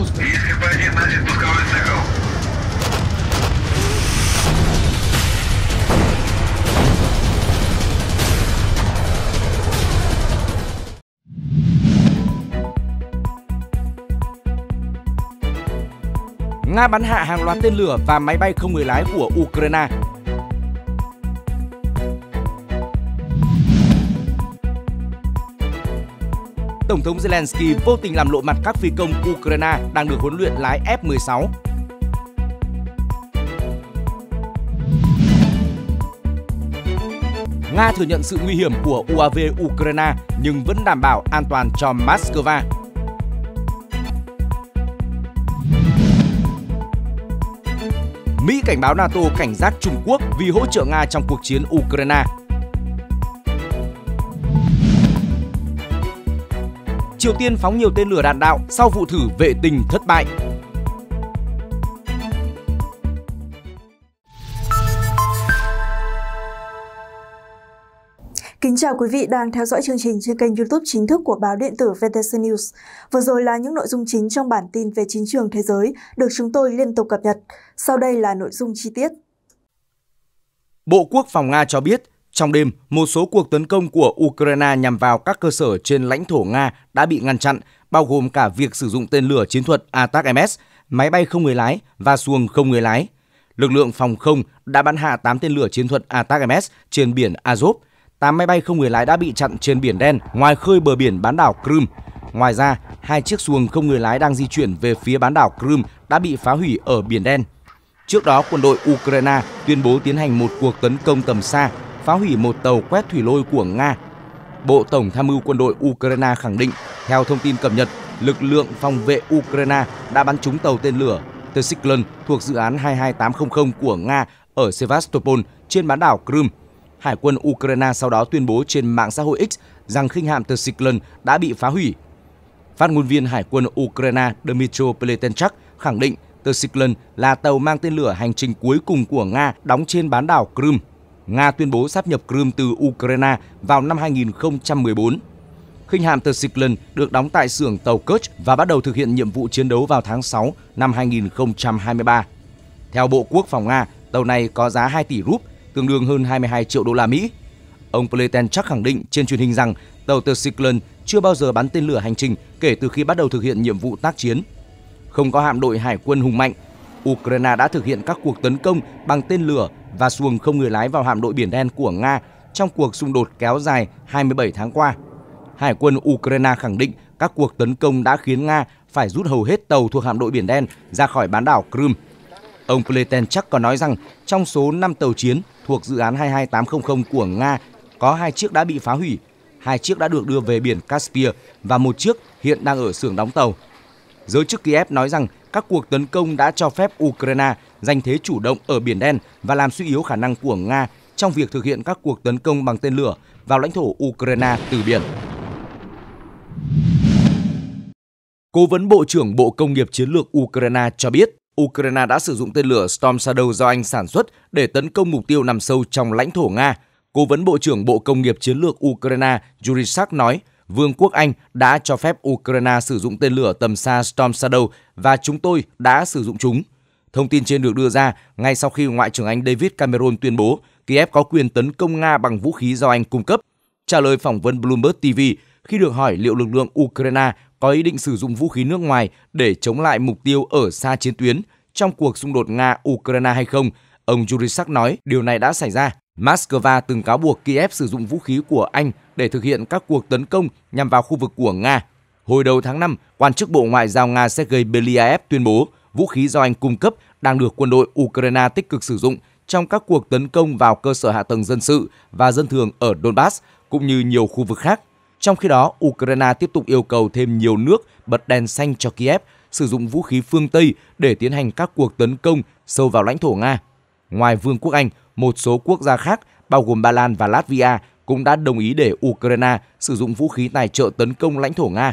пусто. Если по один, значит пусковой цикл. Nga bắn hạ hàng loạt tên lửa và máy bay không người lái của Ukraine Tổng thống Zelensky vô tình làm lộ mặt các phi công Ukraine đang được huấn luyện lái F-16. Nga thừa nhận sự nguy hiểm của UAV Ukraine nhưng vẫn đảm bảo an toàn cho Moscow. Mỹ cảnh báo NATO cảnh giác Trung Quốc vì hỗ trợ Nga trong cuộc chiến Ukraine Triều Tiên phóng nhiều tên lửa đạn đạo sau vụ thử vệ tinh thất bại. Kính chào quý vị đang theo dõi chương trình trên kênh YouTube chính thức của báo điện tử VTC News. Vừa rồi là những nội dung chính trong bản tin về chính trường thế giới được chúng tôi liên tục cập nhật. Sau đây là nội dung chi tiết. Bộ Quốc phòng Nga cho biết trong đêm, một số cuộc tấn công của Ukraine nhằm vào các cơ sở trên lãnh thổ Nga đã bị ngăn chặn, bao gồm cả việc sử dụng tên lửa chiến thuật ATACMS, máy bay không người lái và xuồng không người lái. Lực lượng phòng không đã bắn hạ 8 tên lửa chiến thuật ATACMS trên biển Azov, 8 máy bay không người lái đã bị chặn trên biển đen ngoài khơi bờ biển bán đảo Crimea. Ngoài ra, hai chiếc xuồng không người lái đang di chuyển về phía bán đảo Crimea đã bị phá hủy ở biển đen. Trước đó, quân đội Ukraine tuyên bố tiến hành một cuộc tấn công tầm xa phá hủy một tàu quét thủy lôi của Nga. Bộ Tổng tham mưu quân đội Ukraine khẳng định, theo thông tin cập nhật, lực lượng phòng vệ Ukraine đã bắn trúng tàu tên lửa Tsiklan thuộc dự án 22800 của Nga ở Sevastopol trên bán đảo Crimea. Hải quân Ukraine sau đó tuyên bố trên mạng xã hội X rằng khinh hạm Tsiklan đã bị phá hủy. Phát ngôn viên Hải quân Ukraine Dmytro Pletenchak khẳng định Tsiklan là tàu mang tên lửa hành trình cuối cùng của Nga đóng trên bán đảo Crimea. Nga tuyên bố sáp nhập Crimea từ Ukraine vào năm 2014. Khinh hạm Tờ Siklan được đóng tại xưởng tàu Kerch và bắt đầu thực hiện nhiệm vụ chiến đấu vào tháng 6 năm 2023. Theo Bộ Quốc phòng Nga, tàu này có giá 2 tỷ rúp, tương đương hơn 22 triệu đô la Mỹ. Ông Pletenchuk khẳng định trên truyền hình rằng tàu Tờ Siklan chưa bao giờ bắn tên lửa hành trình kể từ khi bắt đầu thực hiện nhiệm vụ tác chiến. Không có hạm đội hải quân hùng mạnh, Ukraine đã thực hiện các cuộc tấn công bằng tên lửa và xuồng không người lái vào hạm đội Biển Đen của Nga trong cuộc xung đột kéo dài 27 tháng qua. Hải quân Ukraine khẳng định các cuộc tấn công đã khiến Nga phải rút hầu hết tàu thuộc hạm đội Biển Đen ra khỏi bán đảo Crimea. Ông Pletenchuk còn nói rằng trong số 5 tàu chiến thuộc dự án 22800 của Nga có hai chiếc đã bị phá hủy, hai chiếc đã được đưa về biển Caspia và một chiếc hiện đang ở xưởng đóng tàu. Giới chức Kiev nói rằng các cuộc tấn công đã cho phép Ukraine giành thế chủ động ở Biển Đen và làm suy yếu khả năng của Nga trong việc thực hiện các cuộc tấn công bằng tên lửa vào lãnh thổ Ukraine từ biển. Cố vấn Bộ trưởng Bộ Công nghiệp Chiến lược Ukraine cho biết, Ukraine đã sử dụng tên lửa Storm Shadow do Anh sản xuất để tấn công mục tiêu nằm sâu trong lãnh thổ Nga. Cố vấn Bộ trưởng Bộ Công nghiệp Chiến lược Ukraine Yuri Sak nói, Vương quốc Anh đã cho phép Ukraine sử dụng tên lửa tầm xa Storm Shadow và chúng tôi đã sử dụng chúng. Thông tin trên được đưa ra ngay sau khi Ngoại trưởng Anh David Cameron tuyên bố Kiev có quyền tấn công Nga bằng vũ khí do Anh cung cấp. Trả lời phỏng vấn Bloomberg TV khi được hỏi liệu lực lượng Ukraine có ý định sử dụng vũ khí nước ngoài để chống lại mục tiêu ở xa chiến tuyến trong cuộc xung đột Nga-Ukraine hay không, ông Jurisak nói điều này đã xảy ra. Moscow từng cáo buộc Kiev sử dụng vũ khí của Anh để thực hiện các cuộc tấn công nhằm vào khu vực của Nga. Hồi đầu tháng 5, quan chức Bộ Ngoại giao Nga Sergei Beliaev tuyên bố vũ khí do Anh cung cấp đang được quân đội Ukraine tích cực sử dụng trong các cuộc tấn công vào cơ sở hạ tầng dân sự và dân thường ở Donbass cũng như nhiều khu vực khác. Trong khi đó, Ukraine tiếp tục yêu cầu thêm nhiều nước bật đèn xanh cho Kiev sử dụng vũ khí phương Tây để tiến hành các cuộc tấn công sâu vào lãnh thổ Nga. Ngoài Vương quốc Anh, một số quốc gia khác bao gồm Ba Lan và Latvia cũng đã đồng ý để Ukraine sử dụng vũ khí tài trợ tấn công lãnh thổ Nga.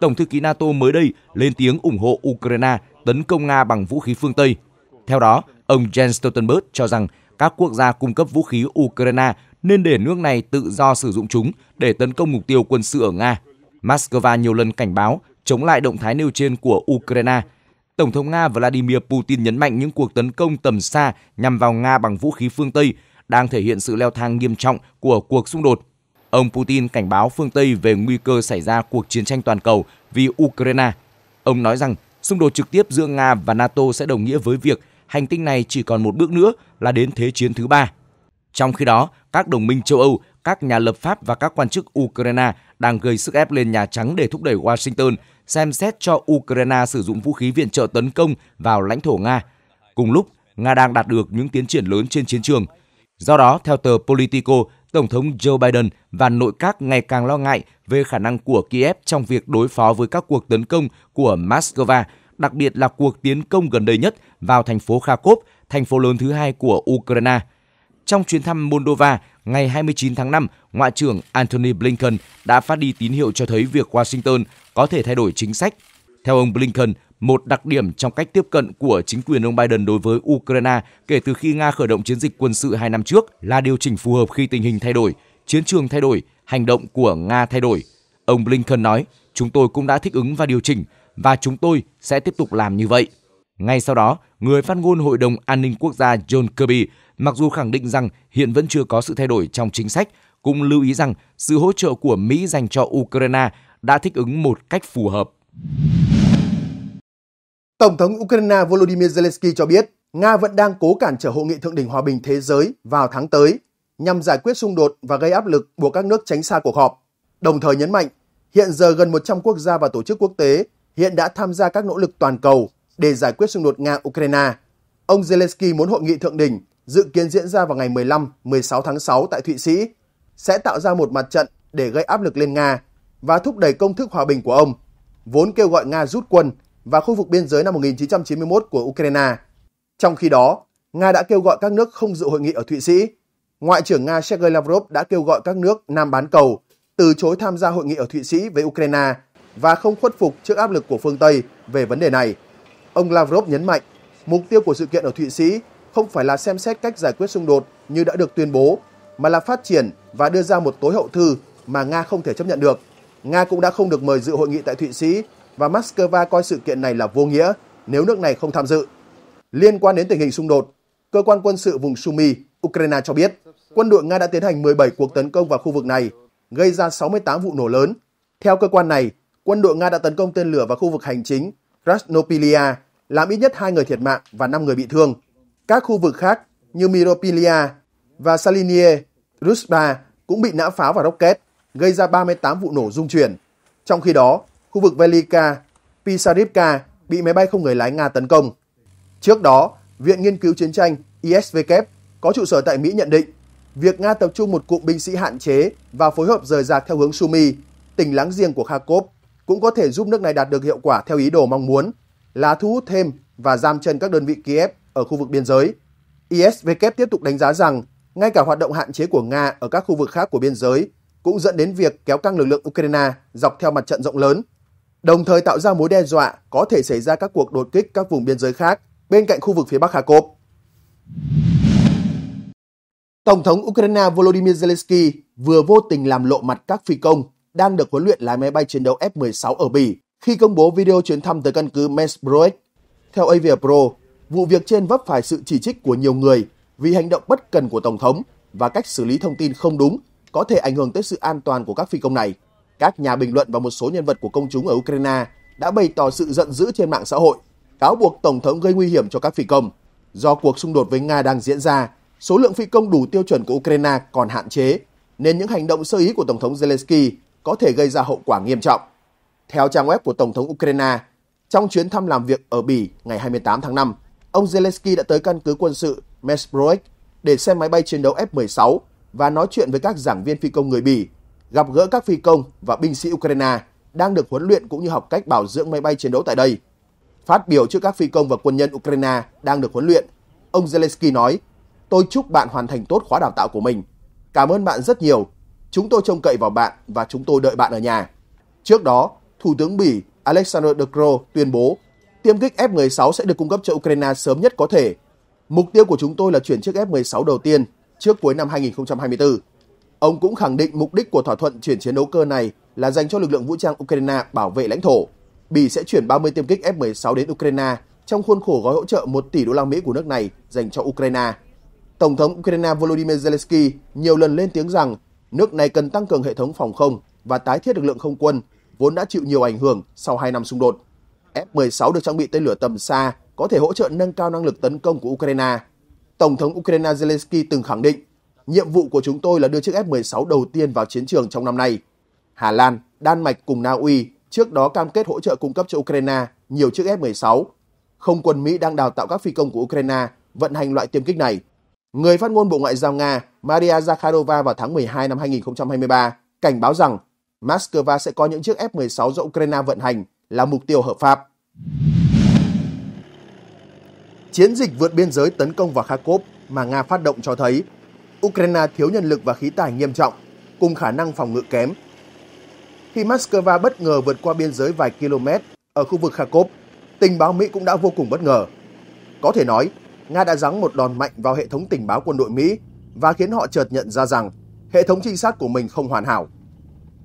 Tổng thư ký NATO mới đây lên tiếng ủng hộ Ukraine tấn công Nga bằng vũ khí phương Tây. Theo đó, ông Jens Stoltenberg cho rằng các quốc gia cung cấp vũ khí Ukraine nên để nước này tự do sử dụng chúng để tấn công mục tiêu quân sự ở Nga. Moscow nhiều lần cảnh báo chống lại động thái nêu trên của Ukraine. Tổng thống Nga Vladimir Putin nhấn mạnh những cuộc tấn công tầm xa nhằm vào Nga bằng vũ khí phương Tây đang thể hiện sự leo thang nghiêm trọng của cuộc xung đột. Ông Putin cảnh báo phương Tây về nguy cơ xảy ra cuộc chiến tranh toàn cầu vì Ukraine. Ông nói rằng xung đột trực tiếp giữa Nga và NATO sẽ đồng nghĩa với việc hành tinh này chỉ còn một bước nữa là đến thế chiến thứ ba. Trong khi đó, các đồng minh châu Âu, các nhà lập pháp và các quan chức Ukraine đang gây sức ép lên Nhà Trắng để thúc đẩy Washington xem xét cho Ukraine sử dụng vũ khí viện trợ tấn công vào lãnh thổ Nga. Cùng lúc, Nga đang đạt được những tiến triển lớn trên chiến trường – Do đó, theo tờ Politico, Tổng thống Joe Biden và nội các ngày càng lo ngại về khả năng của Kiev trong việc đối phó với các cuộc tấn công của Moscow, đặc biệt là cuộc tiến công gần đây nhất vào thành phố Kharkov, thành phố lớn thứ hai của Ukraine. Trong chuyến thăm Moldova ngày 29 tháng 5, Ngoại trưởng Antony Blinken đã phát đi tín hiệu cho thấy việc Washington có thể thay đổi chính sách. Theo ông Blinken, một đặc điểm trong cách tiếp cận của chính quyền ông Biden đối với Ukraine kể từ khi Nga khởi động chiến dịch quân sự hai năm trước là điều chỉnh phù hợp khi tình hình thay đổi, chiến trường thay đổi, hành động của Nga thay đổi. Ông Blinken nói, chúng tôi cũng đã thích ứng và điều chỉnh, và chúng tôi sẽ tiếp tục làm như vậy. Ngay sau đó, người phát ngôn Hội đồng An ninh Quốc gia John Kirby mặc dù khẳng định rằng hiện vẫn chưa có sự thay đổi trong chính sách, cũng lưu ý rằng sự hỗ trợ của Mỹ dành cho Ukraine đã thích ứng một cách phù hợp. Tổng thống Ukraine Volodymyr Zelensky cho biết Nga vẫn đang cố cản trở Hội nghị Thượng đỉnh Hòa bình Thế giới vào tháng tới nhằm giải quyết xung đột và gây áp lực buộc các nước tránh xa cuộc họp, đồng thời nhấn mạnh hiện giờ gần 100 quốc gia và tổ chức quốc tế hiện đã tham gia các nỗ lực toàn cầu để giải quyết xung đột Nga-Ukraine. Ông Zelensky muốn hội nghị thượng đỉnh dự kiến diễn ra vào ngày 15-16 tháng 6 tại Thụy Sĩ sẽ tạo ra một mặt trận để gây áp lực lên Nga và thúc đẩy công thức hòa bình của ông, vốn kêu gọi Nga rút quân và khu vực biên giới năm 1991 của Ukraine. Trong khi đó, Nga đã kêu gọi các nước không dự hội nghị ở Thụy Sĩ. Ngoại trưởng Nga Sergei Lavrov đã kêu gọi các nước Nam bán cầu từ chối tham gia hội nghị ở Thụy Sĩ với Ukraine và không khuất phục trước áp lực của phương Tây về vấn đề này. Ông Lavrov nhấn mạnh, mục tiêu của sự kiện ở Thụy Sĩ không phải là xem xét cách giải quyết xung đột như đã được tuyên bố, mà là phát triển và đưa ra một tối hậu thư mà Nga không thể chấp nhận được. Nga cũng đã không được mời dự hội nghị tại Thụy Sĩ và Moscow coi sự kiện này là vô nghĩa nếu nước này không tham dự. Liên quan đến tình hình xung đột, cơ quan quân sự vùng Sumy, Ukraine cho biết quân đội Nga đã tiến hành 17 cuộc tấn công vào khu vực này, gây ra 68 vụ nổ lớn. Theo cơ quan này, quân đội Nga đã tấn công tên lửa vào khu vực hành chính Krasnopilia, làm ít nhất 2 người thiệt mạng và 5 người bị thương. Các khu vực khác như Miropilia và Salinie, Rusba cũng bị nã pháo và rocket, gây ra 38 vụ nổ dung chuyển. Trong khi đó, khu vực Velika, Pisarivka bị máy bay không người lái Nga tấn công. Trước đó, Viện Nghiên cứu Chiến tranh ISVK có trụ sở tại Mỹ nhận định việc Nga tập trung một cụm binh sĩ hạn chế và phối hợp rời rạc theo hướng Sumy, tỉnh láng giềng của Kharkov, cũng có thể giúp nước này đạt được hiệu quả theo ý đồ mong muốn, là thu hút thêm và giam chân các đơn vị Kiev ở khu vực biên giới. ISVK tiếp tục đánh giá rằng ngay cả hoạt động hạn chế của Nga ở các khu vực khác của biên giới cũng dẫn đến việc kéo căng lực lượng Ukraine dọc theo mặt trận rộng lớn đồng thời tạo ra mối đe dọa có thể xảy ra các cuộc đột kích các vùng biên giới khác bên cạnh khu vực phía Bắc Kharkov. Tổng thống Ukraine Volodymyr Zelensky vừa vô tình làm lộ mặt các phi công đang được huấn luyện lái máy bay chiến đấu F-16 ở Bỉ khi công bố video chuyến thăm tới căn cứ Mesbroek. Theo Avia Pro, vụ việc trên vấp phải sự chỉ trích của nhiều người vì hành động bất cần của Tổng thống và cách xử lý thông tin không đúng có thể ảnh hưởng tới sự an toàn của các phi công này các nhà bình luận và một số nhân vật của công chúng ở Ukraine đã bày tỏ sự giận dữ trên mạng xã hội, cáo buộc Tổng thống gây nguy hiểm cho các phi công. Do cuộc xung đột với Nga đang diễn ra, số lượng phi công đủ tiêu chuẩn của Ukraine còn hạn chế, nên những hành động sơ ý của Tổng thống Zelensky có thể gây ra hậu quả nghiêm trọng. Theo trang web của Tổng thống Ukraine, trong chuyến thăm làm việc ở Bỉ ngày 28 tháng 5, ông Zelensky đã tới căn cứ quân sự Mesbroek để xem máy bay chiến đấu F-16 và nói chuyện với các giảng viên phi công người Bỉ gặp gỡ các phi công và binh sĩ Ukraine đang được huấn luyện cũng như học cách bảo dưỡng máy bay chiến đấu tại đây. Phát biểu trước các phi công và quân nhân Ukraine đang được huấn luyện, ông Zelensky nói, tôi chúc bạn hoàn thành tốt khóa đào tạo của mình. Cảm ơn bạn rất nhiều. Chúng tôi trông cậy vào bạn và chúng tôi đợi bạn ở nhà. Trước đó, Thủ tướng Bỉ Alexander De Croo tuyên bố tiêm kích F-16 sẽ được cung cấp cho Ukraine sớm nhất có thể. Mục tiêu của chúng tôi là chuyển chiếc F-16 đầu tiên trước cuối năm 2024. Ông cũng khẳng định mục đích của thỏa thuận chuyển chiến đấu cơ này là dành cho lực lượng vũ trang Ukraine bảo vệ lãnh thổ. Bỉ sẽ chuyển 30 tiêm kích F-16 đến Ukraine trong khuôn khổ gói hỗ trợ 1 tỷ đô la Mỹ của nước này dành cho Ukraine. Tổng thống Ukraine Volodymyr Zelensky nhiều lần lên tiếng rằng nước này cần tăng cường hệ thống phòng không và tái thiết lực lượng không quân vốn đã chịu nhiều ảnh hưởng sau 2 năm xung đột. F-16 được trang bị tên lửa tầm xa có thể hỗ trợ nâng cao năng lực tấn công của Ukraine. Tổng thống Ukraine Zelensky từng khẳng định nhiệm vụ của chúng tôi là đưa chiếc F-16 đầu tiên vào chiến trường trong năm nay. Hà Lan, Đan Mạch cùng Na Uy trước đó cam kết hỗ trợ cung cấp cho Ukraine nhiều chiếc F-16. Không quân Mỹ đang đào tạo các phi công của Ukraine vận hành loại tiêm kích này. Người phát ngôn Bộ Ngoại giao Nga Maria Zakharova vào tháng 12 năm 2023 cảnh báo rằng Moscow sẽ có những chiếc F-16 do Ukraine vận hành là mục tiêu hợp pháp. Chiến dịch vượt biên giới tấn công vào Kharkov mà Nga phát động cho thấy Ukraine thiếu nhân lực và khí tài nghiêm trọng, cùng khả năng phòng ngự kém. Khi Moscow bất ngờ vượt qua biên giới vài km ở khu vực Kharkov, tình báo Mỹ cũng đã vô cùng bất ngờ. Có thể nói, Nga đã giáng một đòn mạnh vào hệ thống tình báo quân đội Mỹ và khiến họ chợt nhận ra rằng hệ thống trinh sát của mình không hoàn hảo.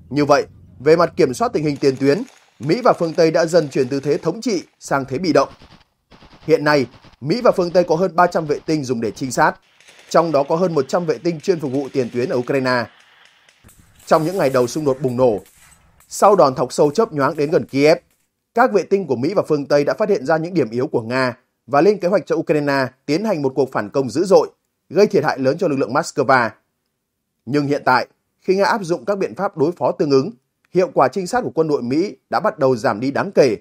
Như vậy, về mặt kiểm soát tình hình tiền tuyến, Mỹ và phương Tây đã dần chuyển từ thế thống trị sang thế bị động. Hiện nay, Mỹ và phương Tây có hơn 300 vệ tinh dùng để trinh sát, trong đó có hơn 100 vệ tinh chuyên phục vụ tiền tuyến ở Ukraine. Trong những ngày đầu xung đột bùng nổ, sau đòn thọc sâu chớp nhoáng đến gần Kiev, các vệ tinh của Mỹ và phương Tây đã phát hiện ra những điểm yếu của Nga và lên kế hoạch cho Ukraine tiến hành một cuộc phản công dữ dội, gây thiệt hại lớn cho lực lượng Moscow. Nhưng hiện tại, khi Nga áp dụng các biện pháp đối phó tương ứng, hiệu quả trinh sát của quân đội Mỹ đã bắt đầu giảm đi đáng kể.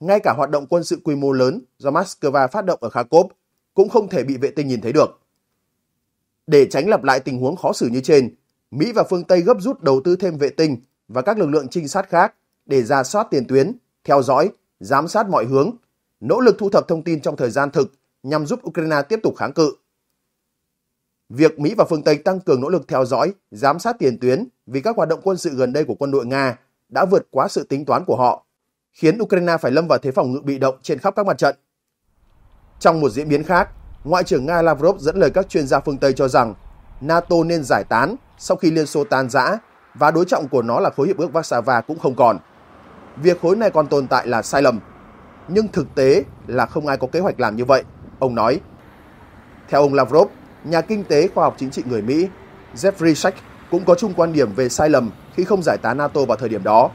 Ngay cả hoạt động quân sự quy mô lớn do Moscow phát động ở Kharkov cũng không thể bị vệ tinh nhìn thấy được. Để tránh lặp lại tình huống khó xử như trên, Mỹ và phương Tây gấp rút đầu tư thêm vệ tinh và các lực lượng trinh sát khác để ra soát tiền tuyến, theo dõi, giám sát mọi hướng, nỗ lực thu thập thông tin trong thời gian thực nhằm giúp Ukraine tiếp tục kháng cự. Việc Mỹ và phương Tây tăng cường nỗ lực theo dõi, giám sát tiền tuyến vì các hoạt động quân sự gần đây của quân đội Nga đã vượt quá sự tính toán của họ, khiến Ukraine phải lâm vào thế phòng ngự bị động trên khắp các mặt trận. Trong một diễn biến khác, Ngoại trưởng Nga Lavrov dẫn lời các chuyên gia phương Tây cho rằng NATO nên giải tán sau khi Liên Xô tan rã và đối trọng của nó là khối hiệp ước Warsaw cũng không còn. Việc khối này còn tồn tại là sai lầm, nhưng thực tế là không ai có kế hoạch làm như vậy, ông nói. Theo ông Lavrov, nhà kinh tế khoa học chính trị người Mỹ Jeffrey Sachs cũng có chung quan điểm về sai lầm khi không giải tán NATO vào thời điểm đó.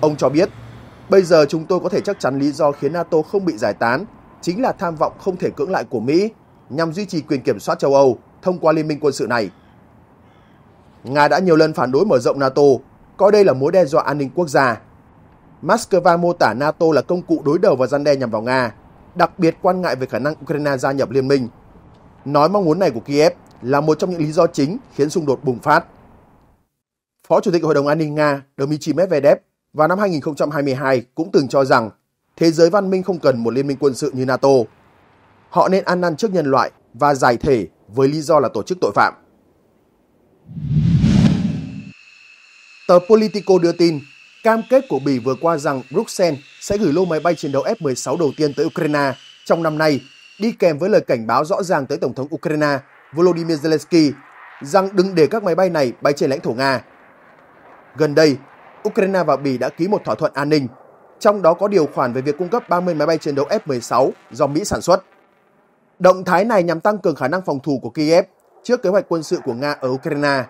Ông cho biết, bây giờ chúng tôi có thể chắc chắn lý do khiến NATO không bị giải tán chính là tham vọng không thể cưỡng lại của Mỹ nhằm duy trì quyền kiểm soát châu Âu thông qua liên minh quân sự này. Nga đã nhiều lần phản đối mở rộng NATO, coi đây là mối đe dọa an ninh quốc gia. Moscow mô tả NATO là công cụ đối đầu và gian đe nhằm vào Nga, đặc biệt quan ngại về khả năng Ukraine gia nhập liên minh. Nói mong muốn này của Kiev là một trong những lý do chính khiến xung đột bùng phát. Phó Chủ tịch Hội đồng An ninh Nga Dmitry Medvedev vào năm 2022 cũng từng cho rằng thế giới văn minh không cần một liên minh quân sự như NATO. Họ nên ăn năn trước nhân loại và giải thể với lý do là tổ chức tội phạm. Tờ Politico đưa tin, cam kết của Bỉ vừa qua rằng Bruxelles sẽ gửi lô máy bay chiến đấu F-16 đầu tiên tới Ukraine trong năm nay, đi kèm với lời cảnh báo rõ ràng tới Tổng thống Ukraine Volodymyr Zelensky rằng đừng để các máy bay này bay trên lãnh thổ Nga. Gần đây, Ukraine và Bỉ đã ký một thỏa thuận an ninh trong đó có điều khoản về việc cung cấp 30 máy bay chiến đấu F-16 do Mỹ sản xuất. Động thái này nhằm tăng cường khả năng phòng thủ của Kiev trước kế hoạch quân sự của Nga ở Ukraine.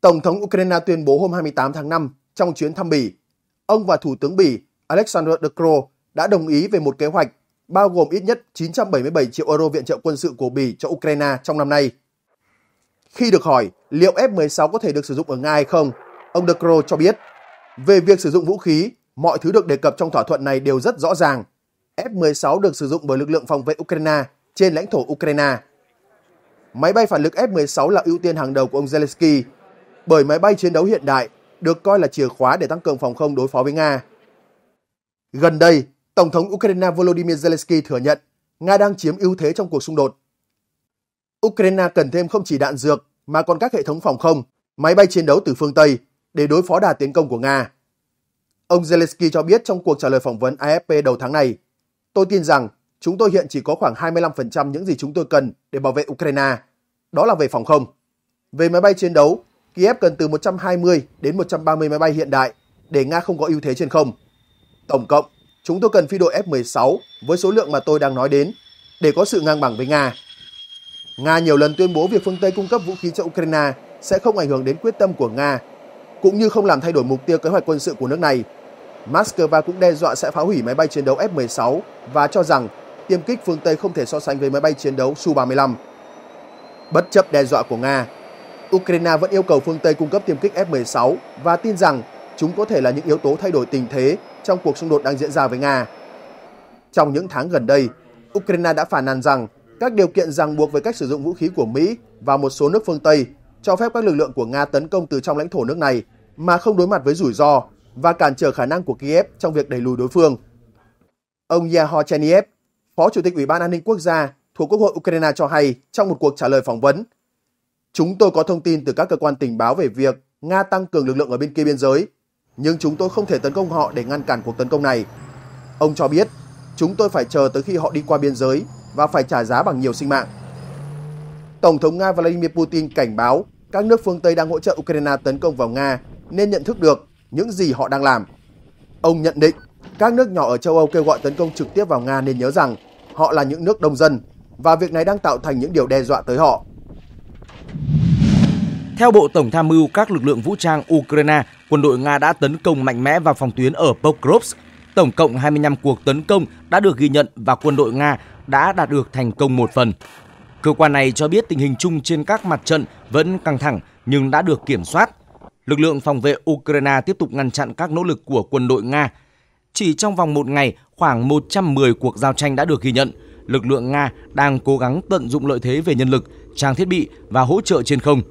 Tổng thống Ukraine tuyên bố hôm 28 tháng 5 trong chuyến thăm Bỉ, ông và Thủ tướng Bỉ Alexander De Croo đã đồng ý về một kế hoạch bao gồm ít nhất 977 triệu euro viện trợ quân sự của Bỉ cho Ukraine trong năm nay. Khi được hỏi liệu F-16 có thể được sử dụng ở Nga hay không, ông De Croo cho biết về việc sử dụng vũ khí Mọi thứ được đề cập trong thỏa thuận này đều rất rõ ràng. F-16 được sử dụng bởi lực lượng phòng vệ Ukraine trên lãnh thổ Ukraine. Máy bay phản lực F-16 là ưu tiên hàng đầu của ông Zelensky, bởi máy bay chiến đấu hiện đại được coi là chìa khóa để tăng cường phòng không đối phó với Nga. Gần đây, Tổng thống Ukraine Volodymyr Zelensky thừa nhận Nga đang chiếm ưu thế trong cuộc xung đột. Ukraine cần thêm không chỉ đạn dược mà còn các hệ thống phòng không, máy bay chiến đấu từ phương Tây để đối phó đà tiến công của Nga. Ông Zelensky cho biết trong cuộc trả lời phỏng vấn AFP đầu tháng này, tôi tin rằng chúng tôi hiện chỉ có khoảng 25% những gì chúng tôi cần để bảo vệ Ukraine, đó là về phòng không. Về máy bay chiến đấu, Kiev cần từ 120 đến 130 máy bay hiện đại để Nga không có ưu thế trên không. Tổng cộng, chúng tôi cần phi đội F-16 với số lượng mà tôi đang nói đến để có sự ngang bằng với Nga. Nga nhiều lần tuyên bố việc phương Tây cung cấp vũ khí cho Ukraine sẽ không ảnh hưởng đến quyết tâm của Nga, cũng như không làm thay đổi mục tiêu kế hoạch quân sự của nước này Moscow cũng đe dọa sẽ phá hủy máy bay chiến đấu F-16 và cho rằng tiêm kích phương Tây không thể so sánh với máy bay chiến đấu Su-35. Bất chấp đe dọa của Nga, Ukraine vẫn yêu cầu phương Tây cung cấp tiêm kích F-16 và tin rằng chúng có thể là những yếu tố thay đổi tình thế trong cuộc xung đột đang diễn ra với Nga. Trong những tháng gần đây, Ukraine đã phản nàn rằng các điều kiện ràng buộc về cách sử dụng vũ khí của Mỹ và một số nước phương Tây cho phép các lực lượng của Nga tấn công từ trong lãnh thổ nước này mà không đối mặt với rủi ro và cản trở khả năng của Kiev trong việc đẩy lùi đối phương. Ông Yahor Phó Chủ tịch Ủy ban An ninh Quốc gia thuộc Quốc hội Ukraine cho hay trong một cuộc trả lời phỏng vấn. Chúng tôi có thông tin từ các cơ quan tình báo về việc Nga tăng cường lực lượng ở bên kia biên giới, nhưng chúng tôi không thể tấn công họ để ngăn cản cuộc tấn công này. Ông cho biết, chúng tôi phải chờ tới khi họ đi qua biên giới và phải trả giá bằng nhiều sinh mạng. Tổng thống Nga Vladimir Putin cảnh báo các nước phương Tây đang hỗ trợ Ukraine tấn công vào Nga nên nhận thức được những gì họ đang làm. Ông nhận định các nước nhỏ ở châu Âu kêu gọi tấn công trực tiếp vào Nga nên nhớ rằng họ là những nước đông dân và việc này đang tạo thành những điều đe dọa tới họ. Theo Bộ Tổng tham mưu các lực lượng vũ trang Ukraine, quân đội Nga đã tấn công mạnh mẽ vào phòng tuyến ở Pokrovsk. Tổng cộng 25 cuộc tấn công đã được ghi nhận và quân đội Nga đã đạt được thành công một phần. Cơ quan này cho biết tình hình chung trên các mặt trận vẫn căng thẳng nhưng đã được kiểm soát. Lực lượng phòng vệ Ukraine tiếp tục ngăn chặn các nỗ lực của quân đội Nga. Chỉ trong vòng một ngày, khoảng 110 cuộc giao tranh đã được ghi nhận. Lực lượng Nga đang cố gắng tận dụng lợi thế về nhân lực, trang thiết bị và hỗ trợ trên không.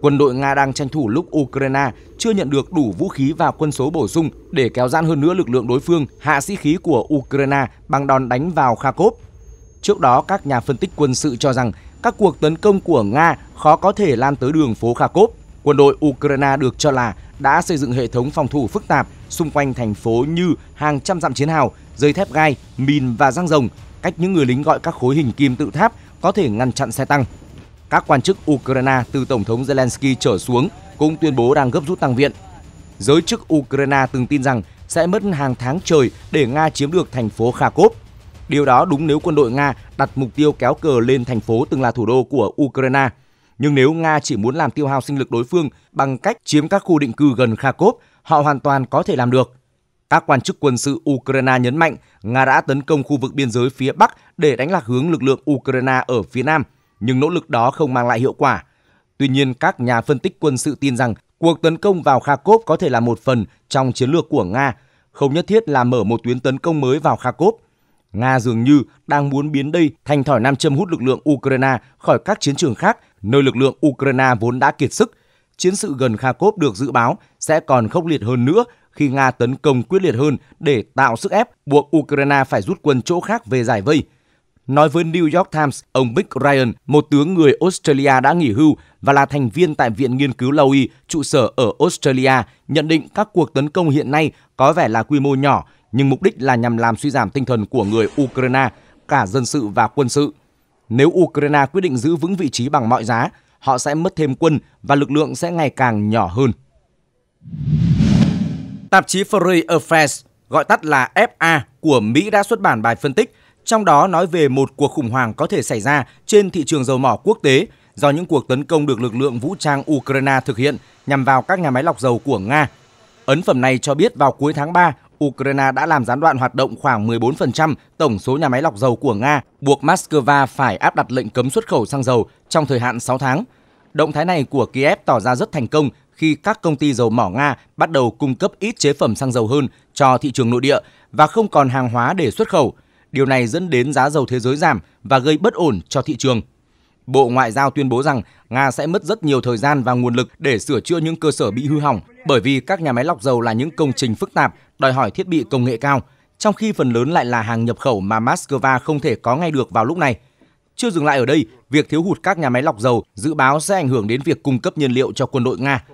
Quân đội Nga đang tranh thủ lúc Ukraine chưa nhận được đủ vũ khí và quân số bổ sung để kéo giãn hơn nữa lực lượng đối phương hạ sĩ khí của Ukraine bằng đòn đánh vào Kharkov. Trước đó, các nhà phân tích quân sự cho rằng các cuộc tấn công của Nga khó có thể lan tới đường phố Kharkov Quân đội Ukraine được cho là đã xây dựng hệ thống phòng thủ phức tạp xung quanh thành phố như hàng trăm dặm chiến hào, dây thép gai, mìn và răng rồng, cách những người lính gọi các khối hình kim tự tháp có thể ngăn chặn xe tăng. Các quan chức Ukraine từ Tổng thống Zelensky trở xuống cũng tuyên bố đang gấp rút tăng viện. Giới chức Ukraine từng tin rằng sẽ mất hàng tháng trời để Nga chiếm được thành phố Kharkov. Điều đó đúng nếu quân đội Nga đặt mục tiêu kéo cờ lên thành phố từng là thủ đô của Ukraine – nhưng nếu Nga chỉ muốn làm tiêu hao sinh lực đối phương bằng cách chiếm các khu định cư gần Kharkov, họ hoàn toàn có thể làm được. Các quan chức quân sự Ukraine nhấn mạnh Nga đã tấn công khu vực biên giới phía Bắc để đánh lạc hướng lực lượng Ukraine ở phía Nam, nhưng nỗ lực đó không mang lại hiệu quả. Tuy nhiên, các nhà phân tích quân sự tin rằng cuộc tấn công vào Kharkov có thể là một phần trong chiến lược của Nga, không nhất thiết là mở một tuyến tấn công mới vào Kharkov. Nga dường như đang muốn biến đây thành thỏi nam châm hút lực lượng Ukraine khỏi các chiến trường khác nơi lực lượng Ukraine vốn đã kiệt sức. Chiến sự gần Kharkov được dự báo sẽ còn khốc liệt hơn nữa khi Nga tấn công quyết liệt hơn để tạo sức ép buộc Ukraine phải rút quân chỗ khác về giải vây. Nói với New York Times, ông Mick Ryan, một tướng người Australia đã nghỉ hưu và là thành viên tại Viện Nghiên cứu Lâu Y, trụ sở ở Australia, nhận định các cuộc tấn công hiện nay có vẻ là quy mô nhỏ, nhưng mục đích là nhằm làm suy giảm tinh thần của người Ukraine, cả dân sự và quân sự. Nếu Ukraine quyết định giữ vững vị trí bằng mọi giá, họ sẽ mất thêm quân và lực lượng sẽ ngày càng nhỏ hơn. Tạp chí Foreign Affairs, gọi tắt là FA của Mỹ đã xuất bản bài phân tích, trong đó nói về một cuộc khủng hoảng có thể xảy ra trên thị trường dầu mỏ quốc tế do những cuộc tấn công được lực lượng vũ trang Ukraine thực hiện nhằm vào các nhà máy lọc dầu của Nga. Ấn phẩm này cho biết vào cuối tháng 3, Ukraine đã làm gián đoạn hoạt động khoảng 14% tổng số nhà máy lọc dầu của Nga, buộc Moscow phải áp đặt lệnh cấm xuất khẩu xăng dầu trong thời hạn 6 tháng. Động thái này của Kiev tỏ ra rất thành công khi các công ty dầu mỏ Nga bắt đầu cung cấp ít chế phẩm xăng dầu hơn cho thị trường nội địa và không còn hàng hóa để xuất khẩu. Điều này dẫn đến giá dầu thế giới giảm và gây bất ổn cho thị trường. Bộ Ngoại giao tuyên bố rằng Nga sẽ mất rất nhiều thời gian và nguồn lực để sửa chữa những cơ sở bị hư hỏng bởi vì các nhà máy lọc dầu là những công trình phức tạp, đòi hỏi thiết bị công nghệ cao, trong khi phần lớn lại là hàng nhập khẩu mà Moscow không thể có ngay được vào lúc này. Chưa dừng lại ở đây, việc thiếu hụt các nhà máy lọc dầu dự báo sẽ ảnh hưởng đến việc cung cấp nhiên liệu cho quân đội Nga.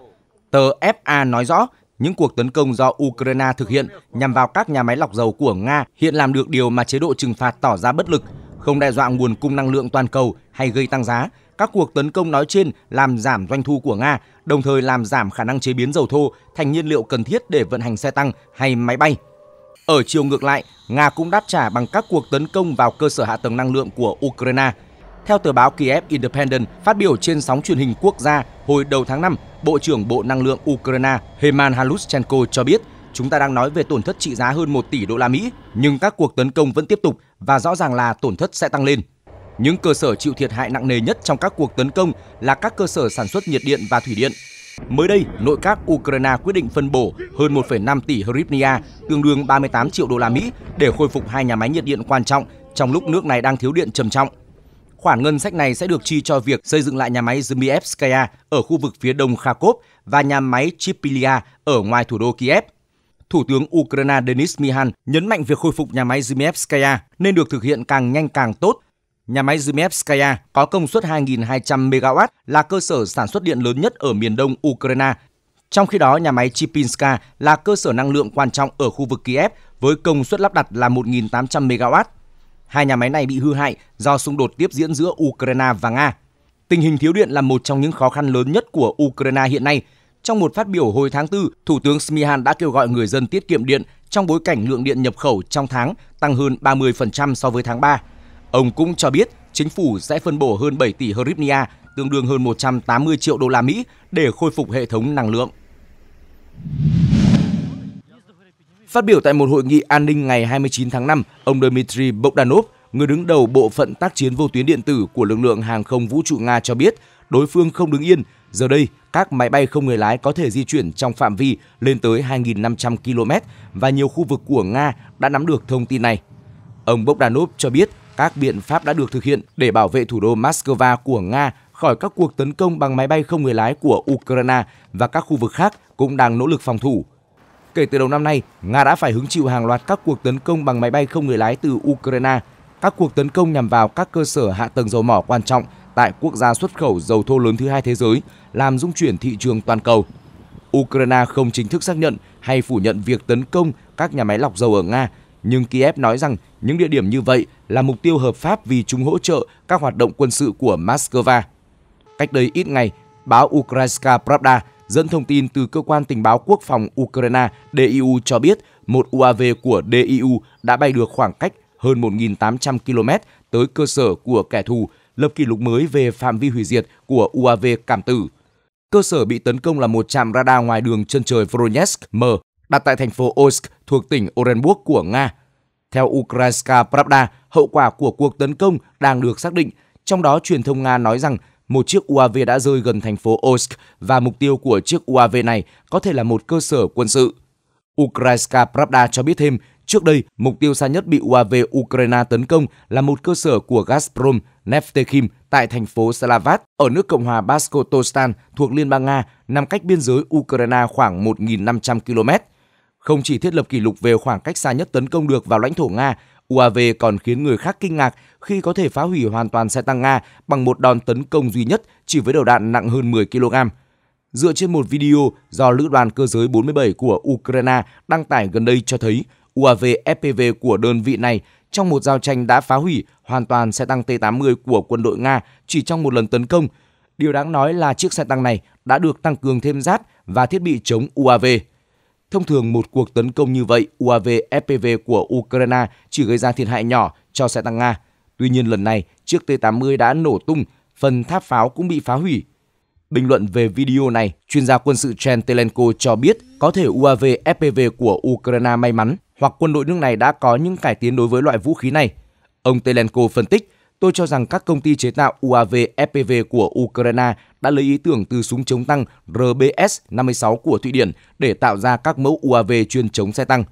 Tờ FA nói rõ, những cuộc tấn công do Ukraine thực hiện nhằm vào các nhà máy lọc dầu của Nga hiện làm được điều mà chế độ trừng phạt tỏ ra bất lực, không đe dọa nguồn cung năng lượng toàn cầu hay gây tăng giá. Các cuộc tấn công nói trên làm giảm doanh thu của Nga, đồng thời làm giảm khả năng chế biến dầu thô thành nhiên liệu cần thiết để vận hành xe tăng hay máy bay. Ở chiều ngược lại, Nga cũng đáp trả bằng các cuộc tấn công vào cơ sở hạ tầng năng lượng của Ukraine. Theo tờ báo Kiev Independent phát biểu trên sóng truyền hình quốc gia hồi đầu tháng 5, Bộ trưởng Bộ Năng lượng Ukraine Heman Halushchenko cho biết chúng ta đang nói về tổn thất trị giá hơn 1 tỷ đô la Mỹ, nhưng các cuộc tấn công vẫn tiếp tục và rõ ràng là tổn thất sẽ tăng lên. Những cơ sở chịu thiệt hại nặng nề nhất trong các cuộc tấn công là các cơ sở sản xuất nhiệt điện và thủy điện. Mới đây, nội các Ukraine quyết định phân bổ hơn 1,5 tỷ hryvnia, tương đương 38 triệu đô la Mỹ để khôi phục hai nhà máy nhiệt điện quan trọng trong lúc nước này đang thiếu điện trầm trọng. Khoản ngân sách này sẽ được chi cho việc xây dựng lại nhà máy Zmievskaya ở khu vực phía đông Kharkov và nhà máy Chipilia ở ngoài thủ đô Kiev. Thủ tướng Ukraine Denis Mihan nhấn mạnh việc khôi phục nhà máy Zmievskaya nên được thực hiện càng nhanh càng tốt Nhà máy Zmevskaya có công suất 2.200 MW là cơ sở sản xuất điện lớn nhất ở miền đông Ukraine. Trong khi đó, nhà máy Chipinska là cơ sở năng lượng quan trọng ở khu vực Kiev với công suất lắp đặt là 1.800 MW. Hai nhà máy này bị hư hại do xung đột tiếp diễn giữa Ukraine và Nga. Tình hình thiếu điện là một trong những khó khăn lớn nhất của Ukraine hiện nay. Trong một phát biểu hồi tháng 4, Thủ tướng Smihan đã kêu gọi người dân tiết kiệm điện trong bối cảnh lượng điện nhập khẩu trong tháng tăng hơn 30% so với tháng 3. Ông cũng cho biết chính phủ sẽ phân bổ hơn 7 tỷ hryvnia, tương đương hơn 180 triệu đô la Mỹ để khôi phục hệ thống năng lượng. Phát biểu tại một hội nghị an ninh ngày 29 tháng 5, ông Dmitry Bogdanov, người đứng đầu bộ phận tác chiến vô tuyến điện tử của lực lượng hàng không vũ trụ Nga cho biết, đối phương không đứng yên. Giờ đây, các máy bay không người lái có thể di chuyển trong phạm vi lên tới 2.500 km và nhiều khu vực của Nga đã nắm được thông tin này. Ông Bogdanov cho biết các biện pháp đã được thực hiện để bảo vệ thủ đô Moscow của Nga khỏi các cuộc tấn công bằng máy bay không người lái của Ukraine và các khu vực khác cũng đang nỗ lực phòng thủ. Kể từ đầu năm nay, Nga đã phải hứng chịu hàng loạt các cuộc tấn công bằng máy bay không người lái từ Ukraine, các cuộc tấn công nhằm vào các cơ sở hạ tầng dầu mỏ quan trọng tại quốc gia xuất khẩu dầu thô lớn thứ hai thế giới, làm rung chuyển thị trường toàn cầu. Ukraine không chính thức xác nhận hay phủ nhận việc tấn công các nhà máy lọc dầu ở Nga, nhưng Kiev nói rằng những địa điểm như vậy là mục tiêu hợp pháp vì chúng hỗ trợ các hoạt động quân sự của Moscow. Cách đây ít ngày, báo Ukrainska Pravda dẫn thông tin từ cơ quan tình báo quốc phòng Ukraine DIU cho biết một UAV của DIU đã bay được khoảng cách hơn 1.800 km tới cơ sở của kẻ thù, lập kỷ lục mới về phạm vi hủy diệt của UAV cảm tử. Cơ sở bị tấn công là một trạm radar ngoài đường chân trời Voronezh M đặt tại thành phố Osk thuộc tỉnh Orenburg của Nga, theo Ukrainska Pravda, hậu quả của cuộc tấn công đang được xác định, trong đó truyền thông Nga nói rằng một chiếc UAV đã rơi gần thành phố Osk và mục tiêu của chiếc UAV này có thể là một cơ sở quân sự. Ukrainska Pravda cho biết thêm, trước đây, mục tiêu xa nhất bị UAV Ukraine tấn công là một cơ sở của Gazprom Neftekhim tại thành phố Salavat ở nước Cộng hòa Baskotostan thuộc Liên bang Nga, nằm cách biên giới Ukraine khoảng 1.500 km. Không chỉ thiết lập kỷ lục về khoảng cách xa nhất tấn công được vào lãnh thổ Nga, UAV còn khiến người khác kinh ngạc khi có thể phá hủy hoàn toàn xe tăng Nga bằng một đòn tấn công duy nhất chỉ với đầu đạn nặng hơn 10 kg. Dựa trên một video do Lữ đoàn Cơ giới 47 của Ukraine đăng tải gần đây cho thấy, UAV FPV của đơn vị này trong một giao tranh đã phá hủy hoàn toàn xe tăng T-80 của quân đội Nga chỉ trong một lần tấn công. Điều đáng nói là chiếc xe tăng này đã được tăng cường thêm giáp và thiết bị chống UAV. Thông thường một cuộc tấn công như vậy, UAV FPV của Ukraine chỉ gây ra thiệt hại nhỏ cho xe tăng Nga. Tuy nhiên lần này, chiếc T-80 đã nổ tung, phần tháp pháo cũng bị phá hủy. Bình luận về video này, chuyên gia quân sự Chen Telenko cho biết có thể UAV FPV của Ukraine may mắn hoặc quân đội nước này đã có những cải tiến đối với loại vũ khí này. Ông Telenko phân tích, Tôi cho rằng các công ty chế tạo UAV FPV của Ukraine đã lấy ý tưởng từ súng chống tăng RBS-56 của Thụy Điển để tạo ra các mẫu UAV chuyên chống xe tăng.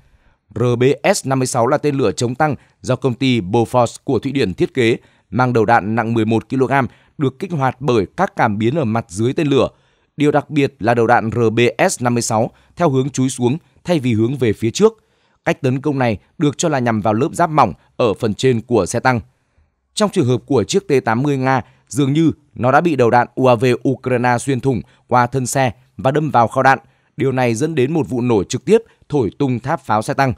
RBS-56 là tên lửa chống tăng do công ty Bofors của Thụy Điển thiết kế, mang đầu đạn nặng 11 kg, được kích hoạt bởi các cảm biến ở mặt dưới tên lửa. Điều đặc biệt là đầu đạn RBS-56 theo hướng chúi xuống thay vì hướng về phía trước. Cách tấn công này được cho là nhằm vào lớp giáp mỏng ở phần trên của xe tăng. Trong trường hợp của chiếc T-80 Nga, dường như nó đã bị đầu đạn UAV Ukraine xuyên thủng qua thân xe và đâm vào kho đạn. Điều này dẫn đến một vụ nổ trực tiếp thổi tung tháp pháo xe tăng.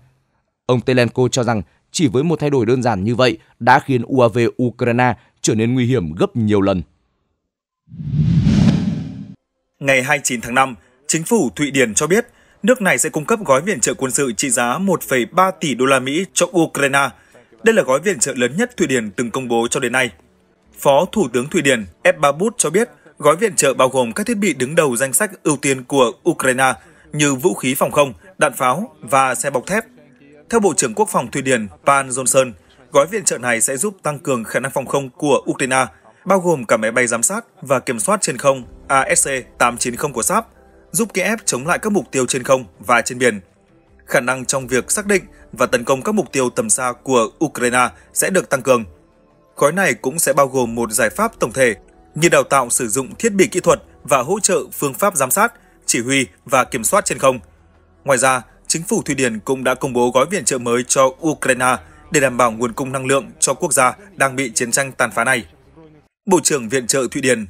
Ông Telenko cho rằng chỉ với một thay đổi đơn giản như vậy đã khiến UAV Ukraine trở nên nguy hiểm gấp nhiều lần. Ngày 29 tháng 5, chính phủ Thụy Điển cho biết nước này sẽ cung cấp gói viện trợ quân sự trị giá 1,3 tỷ đô la Mỹ cho Ukraine – đây là gói viện trợ lớn nhất Thụy Điển từng công bố cho đến nay. Phó Thủ tướng Thụy Điển Ebba Bút cho biết, gói viện trợ bao gồm các thiết bị đứng đầu danh sách ưu tiên của Ukraine như vũ khí phòng không, đạn pháo và xe bọc thép. Theo Bộ trưởng Quốc phòng Thụy Điển Pan Johnson, gói viện trợ này sẽ giúp tăng cường khả năng phòng không của Ukraine, bao gồm cả máy bay giám sát và kiểm soát trên không ASC-890 e của Pháp, giúp Kiev chống lại các mục tiêu trên không và trên biển. Khả năng trong việc xác định và tấn công các mục tiêu tầm xa của Ukraine sẽ được tăng cường. Gói này cũng sẽ bao gồm một giải pháp tổng thể như đào tạo sử dụng thiết bị kỹ thuật và hỗ trợ phương pháp giám sát, chỉ huy và kiểm soát trên không. Ngoài ra, chính phủ Thụy Điển cũng đã công bố gói viện trợ mới cho Ukraine để đảm bảo nguồn cung năng lượng cho quốc gia đang bị chiến tranh tàn phá này. Bộ trưởng Viện trợ Thụy Điển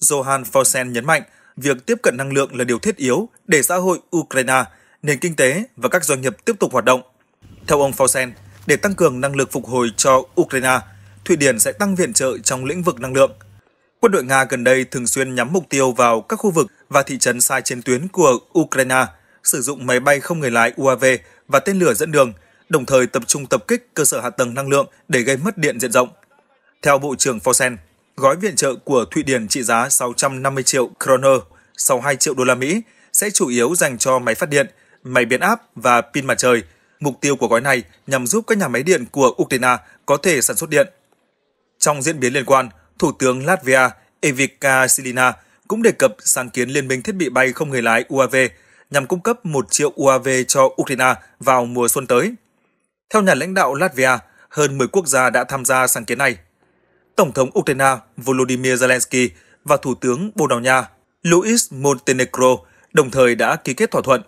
Johan Forsen nhấn mạnh việc tiếp cận năng lượng là điều thiết yếu để xã hội Ukraine, nền kinh tế và các doanh nghiệp tiếp tục hoạt động theo ông Fausen, để tăng cường năng lực phục hồi cho Ukraine, Thụy Điển sẽ tăng viện trợ trong lĩnh vực năng lượng. Quân đội Nga gần đây thường xuyên nhắm mục tiêu vào các khu vực và thị trấn sai trên tuyến của Ukraine, sử dụng máy bay không người lái UAV và tên lửa dẫn đường, đồng thời tập trung tập kích cơ sở hạ tầng năng lượng để gây mất điện diện rộng. Theo Bộ trưởng Forsen, gói viện trợ của Thụy Điển trị giá 650 triệu kroner, 62 triệu đô la Mỹ, sẽ chủ yếu dành cho máy phát điện, máy biến áp và pin mặt trời – Mục tiêu của gói này nhằm giúp các nhà máy điện của Ukraine có thể sản xuất điện. Trong diễn biến liên quan, Thủ tướng Latvia Evika Silina cũng đề cập sáng kiến liên minh thiết bị bay không người lái UAV nhằm cung cấp 1 triệu UAV cho Ukraine vào mùa xuân tới. Theo nhà lãnh đạo Latvia, hơn 10 quốc gia đã tham gia sáng kiến này. Tổng thống Ukraine Volodymyr Zelensky và Thủ tướng Bồ Đào Nha Luis Montenegro đồng thời đã ký kết thỏa thuận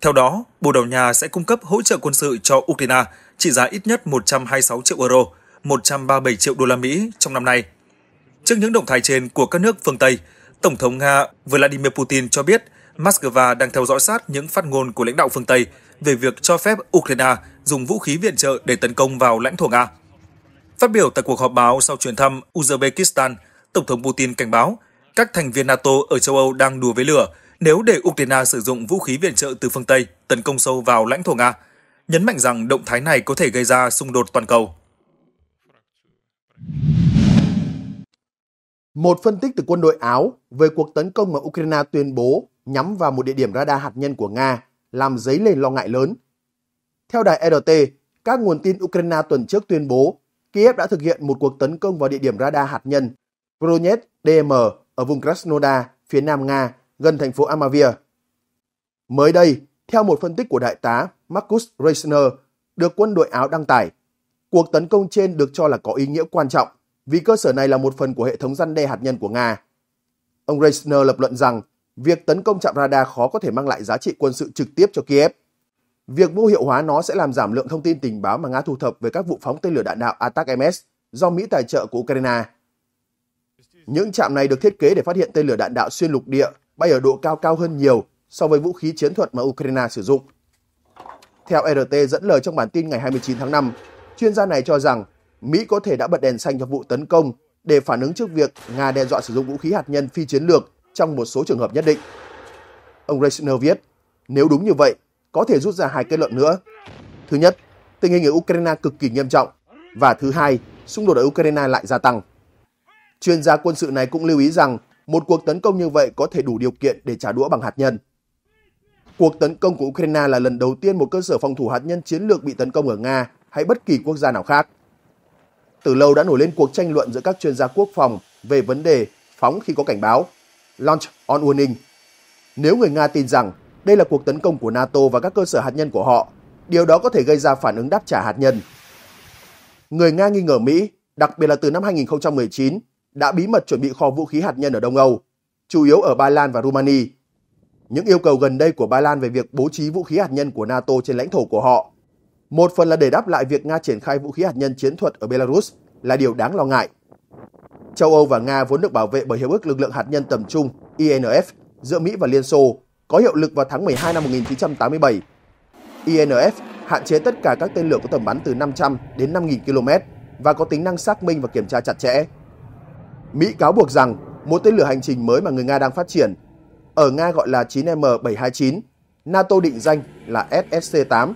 theo đó, Bồ Đào Nha sẽ cung cấp hỗ trợ quân sự cho Ukraine trị giá ít nhất 126 triệu euro, 137 triệu đô la Mỹ trong năm nay. Trước những động thái trên của các nước phương Tây, Tổng thống Nga Vladimir Putin cho biết Moscow đang theo dõi sát những phát ngôn của lãnh đạo phương Tây về việc cho phép Ukraine dùng vũ khí viện trợ để tấn công vào lãnh thổ Nga. Phát biểu tại cuộc họp báo sau chuyến thăm Uzbekistan, Tổng thống Putin cảnh báo các thành viên NATO ở châu Âu đang đùa với lửa nếu để Ukraine sử dụng vũ khí viện trợ từ phương Tây tấn công sâu vào lãnh thổ Nga, nhấn mạnh rằng động thái này có thể gây ra xung đột toàn cầu. Một phân tích từ quân đội Áo về cuộc tấn công mà Ukraine tuyên bố nhắm vào một địa điểm radar hạt nhân của Nga làm dấy lên lo ngại lớn. Theo đài RT, e các nguồn tin Ukraine tuần trước tuyên bố Kiev đã thực hiện một cuộc tấn công vào địa điểm radar hạt nhân Pronet DM ở vùng Krasnodar, phía nam Nga gần thành phố Amavia. Mới đây, theo một phân tích của đại tá Marcus Reisner được quân đội Áo đăng tải, cuộc tấn công trên được cho là có ý nghĩa quan trọng vì cơ sở này là một phần của hệ thống răn đe hạt nhân của Nga. Ông Reisner lập luận rằng việc tấn công chạm radar khó có thể mang lại giá trị quân sự trực tiếp cho Kiev. Việc vô hiệu hóa nó sẽ làm giảm lượng thông tin tình báo mà Nga thu thập về các vụ phóng tên lửa đạn đạo ATAC-MS do Mỹ tài trợ của Ukraine. Những trạm này được thiết kế để phát hiện tên lửa đạn đạo xuyên lục địa bay ở độ cao cao hơn nhiều so với vũ khí chiến thuật mà Ukraine sử dụng. Theo RT dẫn lời trong bản tin ngày 29 tháng 5, chuyên gia này cho rằng Mỹ có thể đã bật đèn xanh cho vụ tấn công để phản ứng trước việc Nga đe dọa sử dụng vũ khí hạt nhân phi chiến lược trong một số trường hợp nhất định. Ông Reisner viết, nếu đúng như vậy, có thể rút ra hai kết luận nữa. Thứ nhất, tình hình ở Ukraine cực kỳ nghiêm trọng. Và thứ hai, xung đột ở Ukraine lại gia tăng. Chuyên gia quân sự này cũng lưu ý rằng một cuộc tấn công như vậy có thể đủ điều kiện để trả đũa bằng hạt nhân. Cuộc tấn công của Ukraine là lần đầu tiên một cơ sở phòng thủ hạt nhân chiến lược bị tấn công ở Nga hay bất kỳ quốc gia nào khác. Từ lâu đã nổi lên cuộc tranh luận giữa các chuyên gia quốc phòng về vấn đề phóng khi có cảnh báo, launch on warning. Nếu người Nga tin rằng đây là cuộc tấn công của NATO và các cơ sở hạt nhân của họ, điều đó có thể gây ra phản ứng đáp trả hạt nhân. Người Nga nghi ngờ Mỹ, đặc biệt là từ năm 2019, đã bí mật chuẩn bị kho vũ khí hạt nhân ở Đông Âu, chủ yếu ở Ba Lan và Rumani. Những yêu cầu gần đây của Ba Lan về việc bố trí vũ khí hạt nhân của NATO trên lãnh thổ của họ, một phần là để đáp lại việc Nga triển khai vũ khí hạt nhân chiến thuật ở Belarus là điều đáng lo ngại. Châu Âu và Nga vốn được bảo vệ bởi Hiệp ước Lực lượng Hạt nhân tầm trung INF giữa Mỹ và Liên Xô có hiệu lực vào tháng 12 năm 1987. INF hạn chế tất cả các tên lửa có tầm bắn từ 500 đến 5.000 km và có tính năng xác minh và kiểm tra chặt chẽ. Mỹ cáo buộc rằng một tên lửa hành trình mới mà người Nga đang phát triển, ở Nga gọi là 9M729, NATO định danh là SSC-8,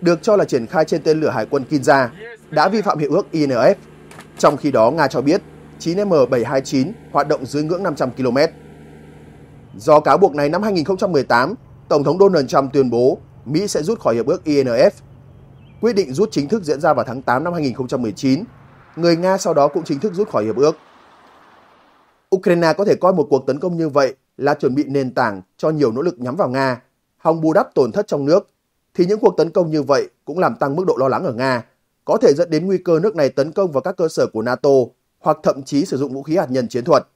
được cho là triển khai trên tên lửa hải quân Kinza, đã vi phạm hiệp ước INF. Trong khi đó, Nga cho biết 9M729 hoạt động dưới ngưỡng 500 km. Do cáo buộc này năm 2018, Tổng thống Donald Trump tuyên bố Mỹ sẽ rút khỏi hiệp ước INF. Quyết định rút chính thức diễn ra vào tháng 8 năm 2019. Người Nga sau đó cũng chính thức rút khỏi hiệp ước. Ukraine có thể coi một cuộc tấn công như vậy là chuẩn bị nền tảng cho nhiều nỗ lực nhắm vào Nga, hòng bù đắp tổn thất trong nước, thì những cuộc tấn công như vậy cũng làm tăng mức độ lo lắng ở Nga, có thể dẫn đến nguy cơ nước này tấn công vào các cơ sở của NATO hoặc thậm chí sử dụng vũ khí hạt nhân chiến thuật.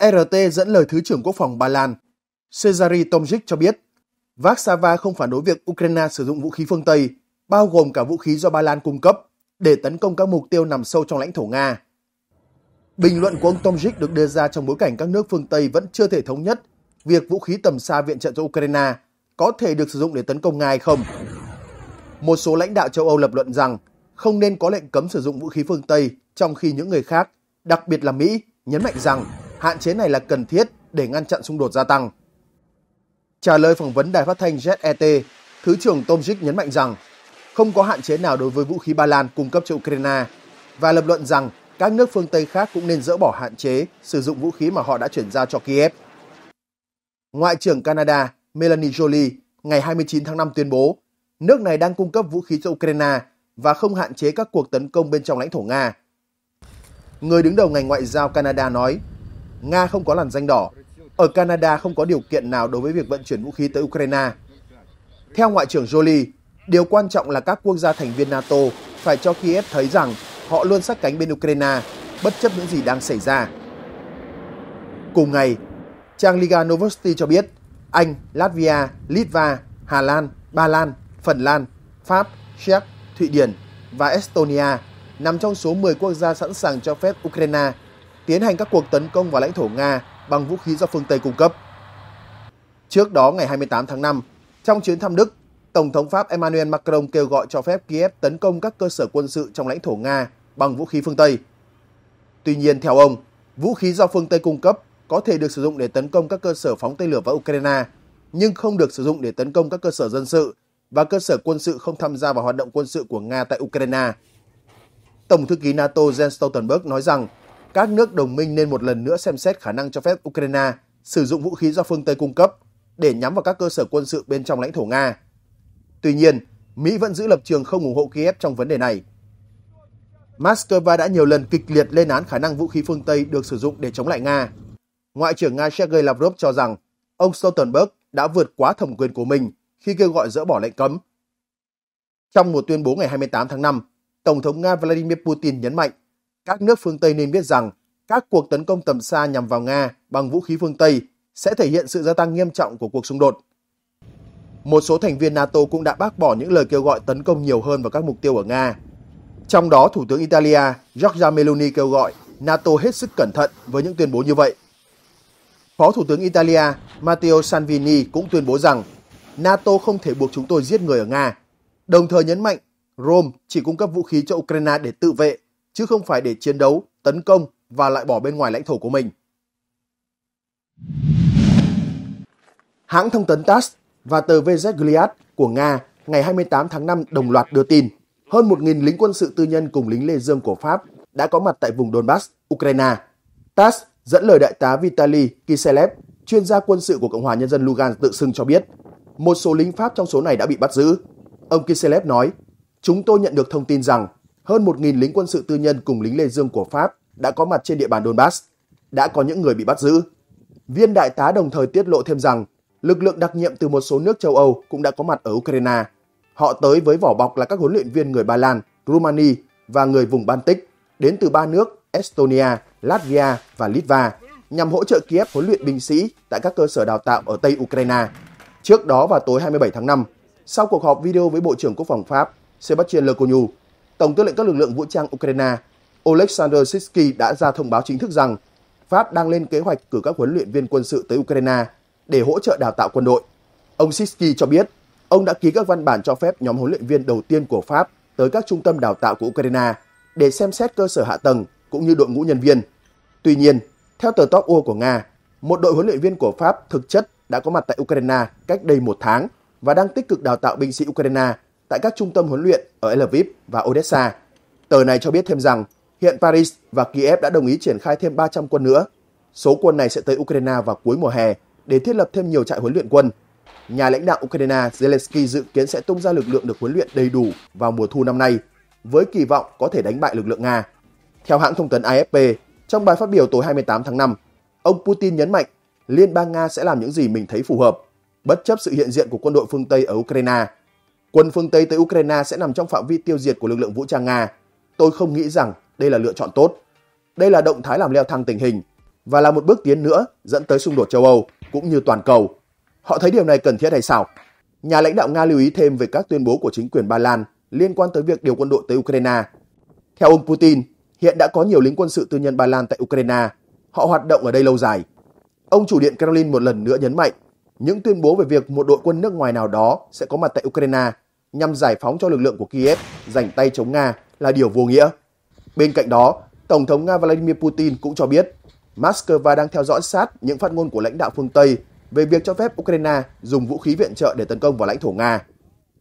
RT dẫn lời Thứ trưởng Quốc phòng Ba Lan Cezary Tomczyk cho biết, Warsaw không phản đối việc Ukraine sử dụng vũ khí phương Tây, bao gồm cả vũ khí do Ba Lan cung cấp, để tấn công các mục tiêu nằm sâu trong lãnh thổ Nga. Bình luận của ông Tomjic được đưa ra trong bối cảnh các nước phương Tây vẫn chưa thể thống nhất việc vũ khí tầm xa viện trợ cho Ukraine có thể được sử dụng để tấn công Nga hay không. Một số lãnh đạo châu Âu lập luận rằng không nên có lệnh cấm sử dụng vũ khí phương Tây trong khi những người khác, đặc biệt là Mỹ, nhấn mạnh rằng hạn chế này là cần thiết để ngăn chặn xung đột gia tăng. Trả lời phỏng vấn đài phát thanh ZET, e Thứ trưởng Tomjic nhấn mạnh rằng không có hạn chế nào đối với vũ khí Ba Lan cung cấp cho Ukraine và lập luận rằng các nước phương Tây khác cũng nên dỡ bỏ hạn chế sử dụng vũ khí mà họ đã chuyển giao cho Kiev. Ngoại trưởng Canada Melanie Jolie ngày 29 tháng 5 tuyên bố nước này đang cung cấp vũ khí cho Ukraine và không hạn chế các cuộc tấn công bên trong lãnh thổ Nga. Người đứng đầu ngành ngoại giao Canada nói, Nga không có làn danh đỏ, ở Canada không có điều kiện nào đối với việc vận chuyển vũ khí tới Ukraine. Theo Ngoại trưởng Jolie, điều quan trọng là các quốc gia thành viên NATO phải cho Kiev thấy rằng họ luôn sát cánh bên Ukraine, bất chấp những gì đang xảy ra. Cùng ngày, trang Liga Novosti cho biết Anh, Latvia, Litva, Hà Lan, Ba Lan, Phần Lan, Pháp, Czech, Thụy Điển và Estonia nằm trong số 10 quốc gia sẵn sàng cho phép Ukraine tiến hành các cuộc tấn công vào lãnh thổ Nga bằng vũ khí do phương Tây cung cấp. Trước đó ngày 28 tháng 5, trong chuyến thăm Đức, Tổng thống Pháp Emmanuel Macron kêu gọi cho phép Kiev tấn công các cơ sở quân sự trong lãnh thổ Nga bằng vũ khí phương Tây. Tuy nhiên, theo ông, vũ khí do phương Tây cung cấp có thể được sử dụng để tấn công các cơ sở phóng tên lửa vào Ukraine, nhưng không được sử dụng để tấn công các cơ sở dân sự và cơ sở quân sự không tham gia vào hoạt động quân sự của Nga tại Ukraine. Tổng thư ký NATO Jens Stoltenberg nói rằng các nước đồng minh nên một lần nữa xem xét khả năng cho phép Ukraine sử dụng vũ khí do phương Tây cung cấp để nhắm vào các cơ sở quân sự bên trong lãnh thổ Nga. Tuy nhiên, Mỹ vẫn giữ lập trường không ủng hộ Kiev trong vấn đề này. Moscow đã nhiều lần kịch liệt lên án khả năng vũ khí phương Tây được sử dụng để chống lại Nga. Ngoại trưởng Nga Sergei Lavrov cho rằng ông Stoltenberg đã vượt quá thẩm quyền của mình khi kêu gọi dỡ bỏ lệnh cấm. Trong một tuyên bố ngày 28 tháng 5, Tổng thống Nga Vladimir Putin nhấn mạnh các nước phương Tây nên biết rằng các cuộc tấn công tầm xa nhằm vào Nga bằng vũ khí phương Tây sẽ thể hiện sự gia tăng nghiêm trọng của cuộc xung đột. Một số thành viên NATO cũng đã bác bỏ những lời kêu gọi tấn công nhiều hơn vào các mục tiêu ở Nga trong đó, Thủ tướng Italia Giorgia Meloni kêu gọi NATO hết sức cẩn thận với những tuyên bố như vậy. Phó Thủ tướng Italia Matteo Salvini cũng tuyên bố rằng NATO không thể buộc chúng tôi giết người ở Nga, đồng thời nhấn mạnh Rome chỉ cung cấp vũ khí cho Ukraine để tự vệ, chứ không phải để chiến đấu, tấn công và lại bỏ bên ngoài lãnh thổ của mình. Hãng thông tấn TASS và tờ VZ Goliath của Nga ngày 28 tháng 5 đồng loạt đưa tin hơn 1.000 lính quân sự tư nhân cùng lính Lê Dương của Pháp đã có mặt tại vùng Donbass, Ukraine. TASS dẫn lời đại tá Vitaly Kiselev, chuyên gia quân sự của Cộng hòa Nhân dân Lugansk tự xưng cho biết, một số lính Pháp trong số này đã bị bắt giữ. Ông Kiselev nói, chúng tôi nhận được thông tin rằng hơn 1.000 lính quân sự tư nhân cùng lính Lê Dương của Pháp đã có mặt trên địa bàn Donbass, đã có những người bị bắt giữ. Viên đại tá đồng thời tiết lộ thêm rằng lực lượng đặc nhiệm từ một số nước châu Âu cũng đã có mặt ở Ukraine Họ tới với vỏ bọc là các huấn luyện viên người Ba Lan, Rumani và người vùng Baltic đến từ ba nước Estonia, Latvia và Litva nhằm hỗ trợ Kiev huấn luyện binh sĩ tại các cơ sở đào tạo ở Tây Ukraine. Trước đó vào tối 27 tháng 5, sau cuộc họp video với Bộ trưởng Quốc phòng Pháp Sebastien Lecornu, Tổng tư lệnh các lực lượng vũ trang Ukraine Oleksandr Sitsky đã ra thông báo chính thức rằng Pháp đang lên kế hoạch cử các huấn luyện viên quân sự tới Ukraine để hỗ trợ đào tạo quân đội. Ông Sitsky cho biết Ông đã ký các văn bản cho phép nhóm huấn luyện viên đầu tiên của Pháp tới các trung tâm đào tạo của Ukraine để xem xét cơ sở hạ tầng cũng như đội ngũ nhân viên. Tuy nhiên, theo tờ Top của Nga, một đội huấn luyện viên của Pháp thực chất đã có mặt tại Ukraine cách đây một tháng và đang tích cực đào tạo binh sĩ Ukraine tại các trung tâm huấn luyện ở Lviv và Odessa. Tờ này cho biết thêm rằng hiện Paris và Kiev đã đồng ý triển khai thêm 300 quân nữa. Số quân này sẽ tới Ukraine vào cuối mùa hè để thiết lập thêm nhiều trại huấn luyện quân nhà lãnh đạo Ukraine Zelensky dự kiến sẽ tung ra lực lượng được huấn luyện đầy đủ vào mùa thu năm nay, với kỳ vọng có thể đánh bại lực lượng Nga. Theo hãng thông tấn AFP, trong bài phát biểu tối 28 tháng 5, ông Putin nhấn mạnh Liên bang Nga sẽ làm những gì mình thấy phù hợp, bất chấp sự hiện diện của quân đội phương Tây ở Ukraine. Quân phương Tây tới Ukraine sẽ nằm trong phạm vi tiêu diệt của lực lượng vũ trang Nga. Tôi không nghĩ rằng đây là lựa chọn tốt. Đây là động thái làm leo thang tình hình và là một bước tiến nữa dẫn tới xung đột châu Âu cũng như toàn cầu. Họ thấy điều này cần thiết hay sao? Nhà lãnh đạo Nga lưu ý thêm về các tuyên bố của chính quyền Ba Lan liên quan tới việc điều quân đội tới Ukraine. Theo ông Putin, hiện đã có nhiều lính quân sự tư nhân Ba Lan tại Ukraine. Họ hoạt động ở đây lâu dài. Ông chủ điện Kremlin một lần nữa nhấn mạnh những tuyên bố về việc một đội quân nước ngoài nào đó sẽ có mặt tại Ukraine nhằm giải phóng cho lực lượng của Kiev giành tay chống Nga là điều vô nghĩa. Bên cạnh đó, Tổng thống Nga Vladimir Putin cũng cho biết Moscow đang theo dõi sát những phát ngôn của lãnh đạo phương Tây về việc cho phép Ukraine dùng vũ khí viện trợ để tấn công vào lãnh thổ Nga.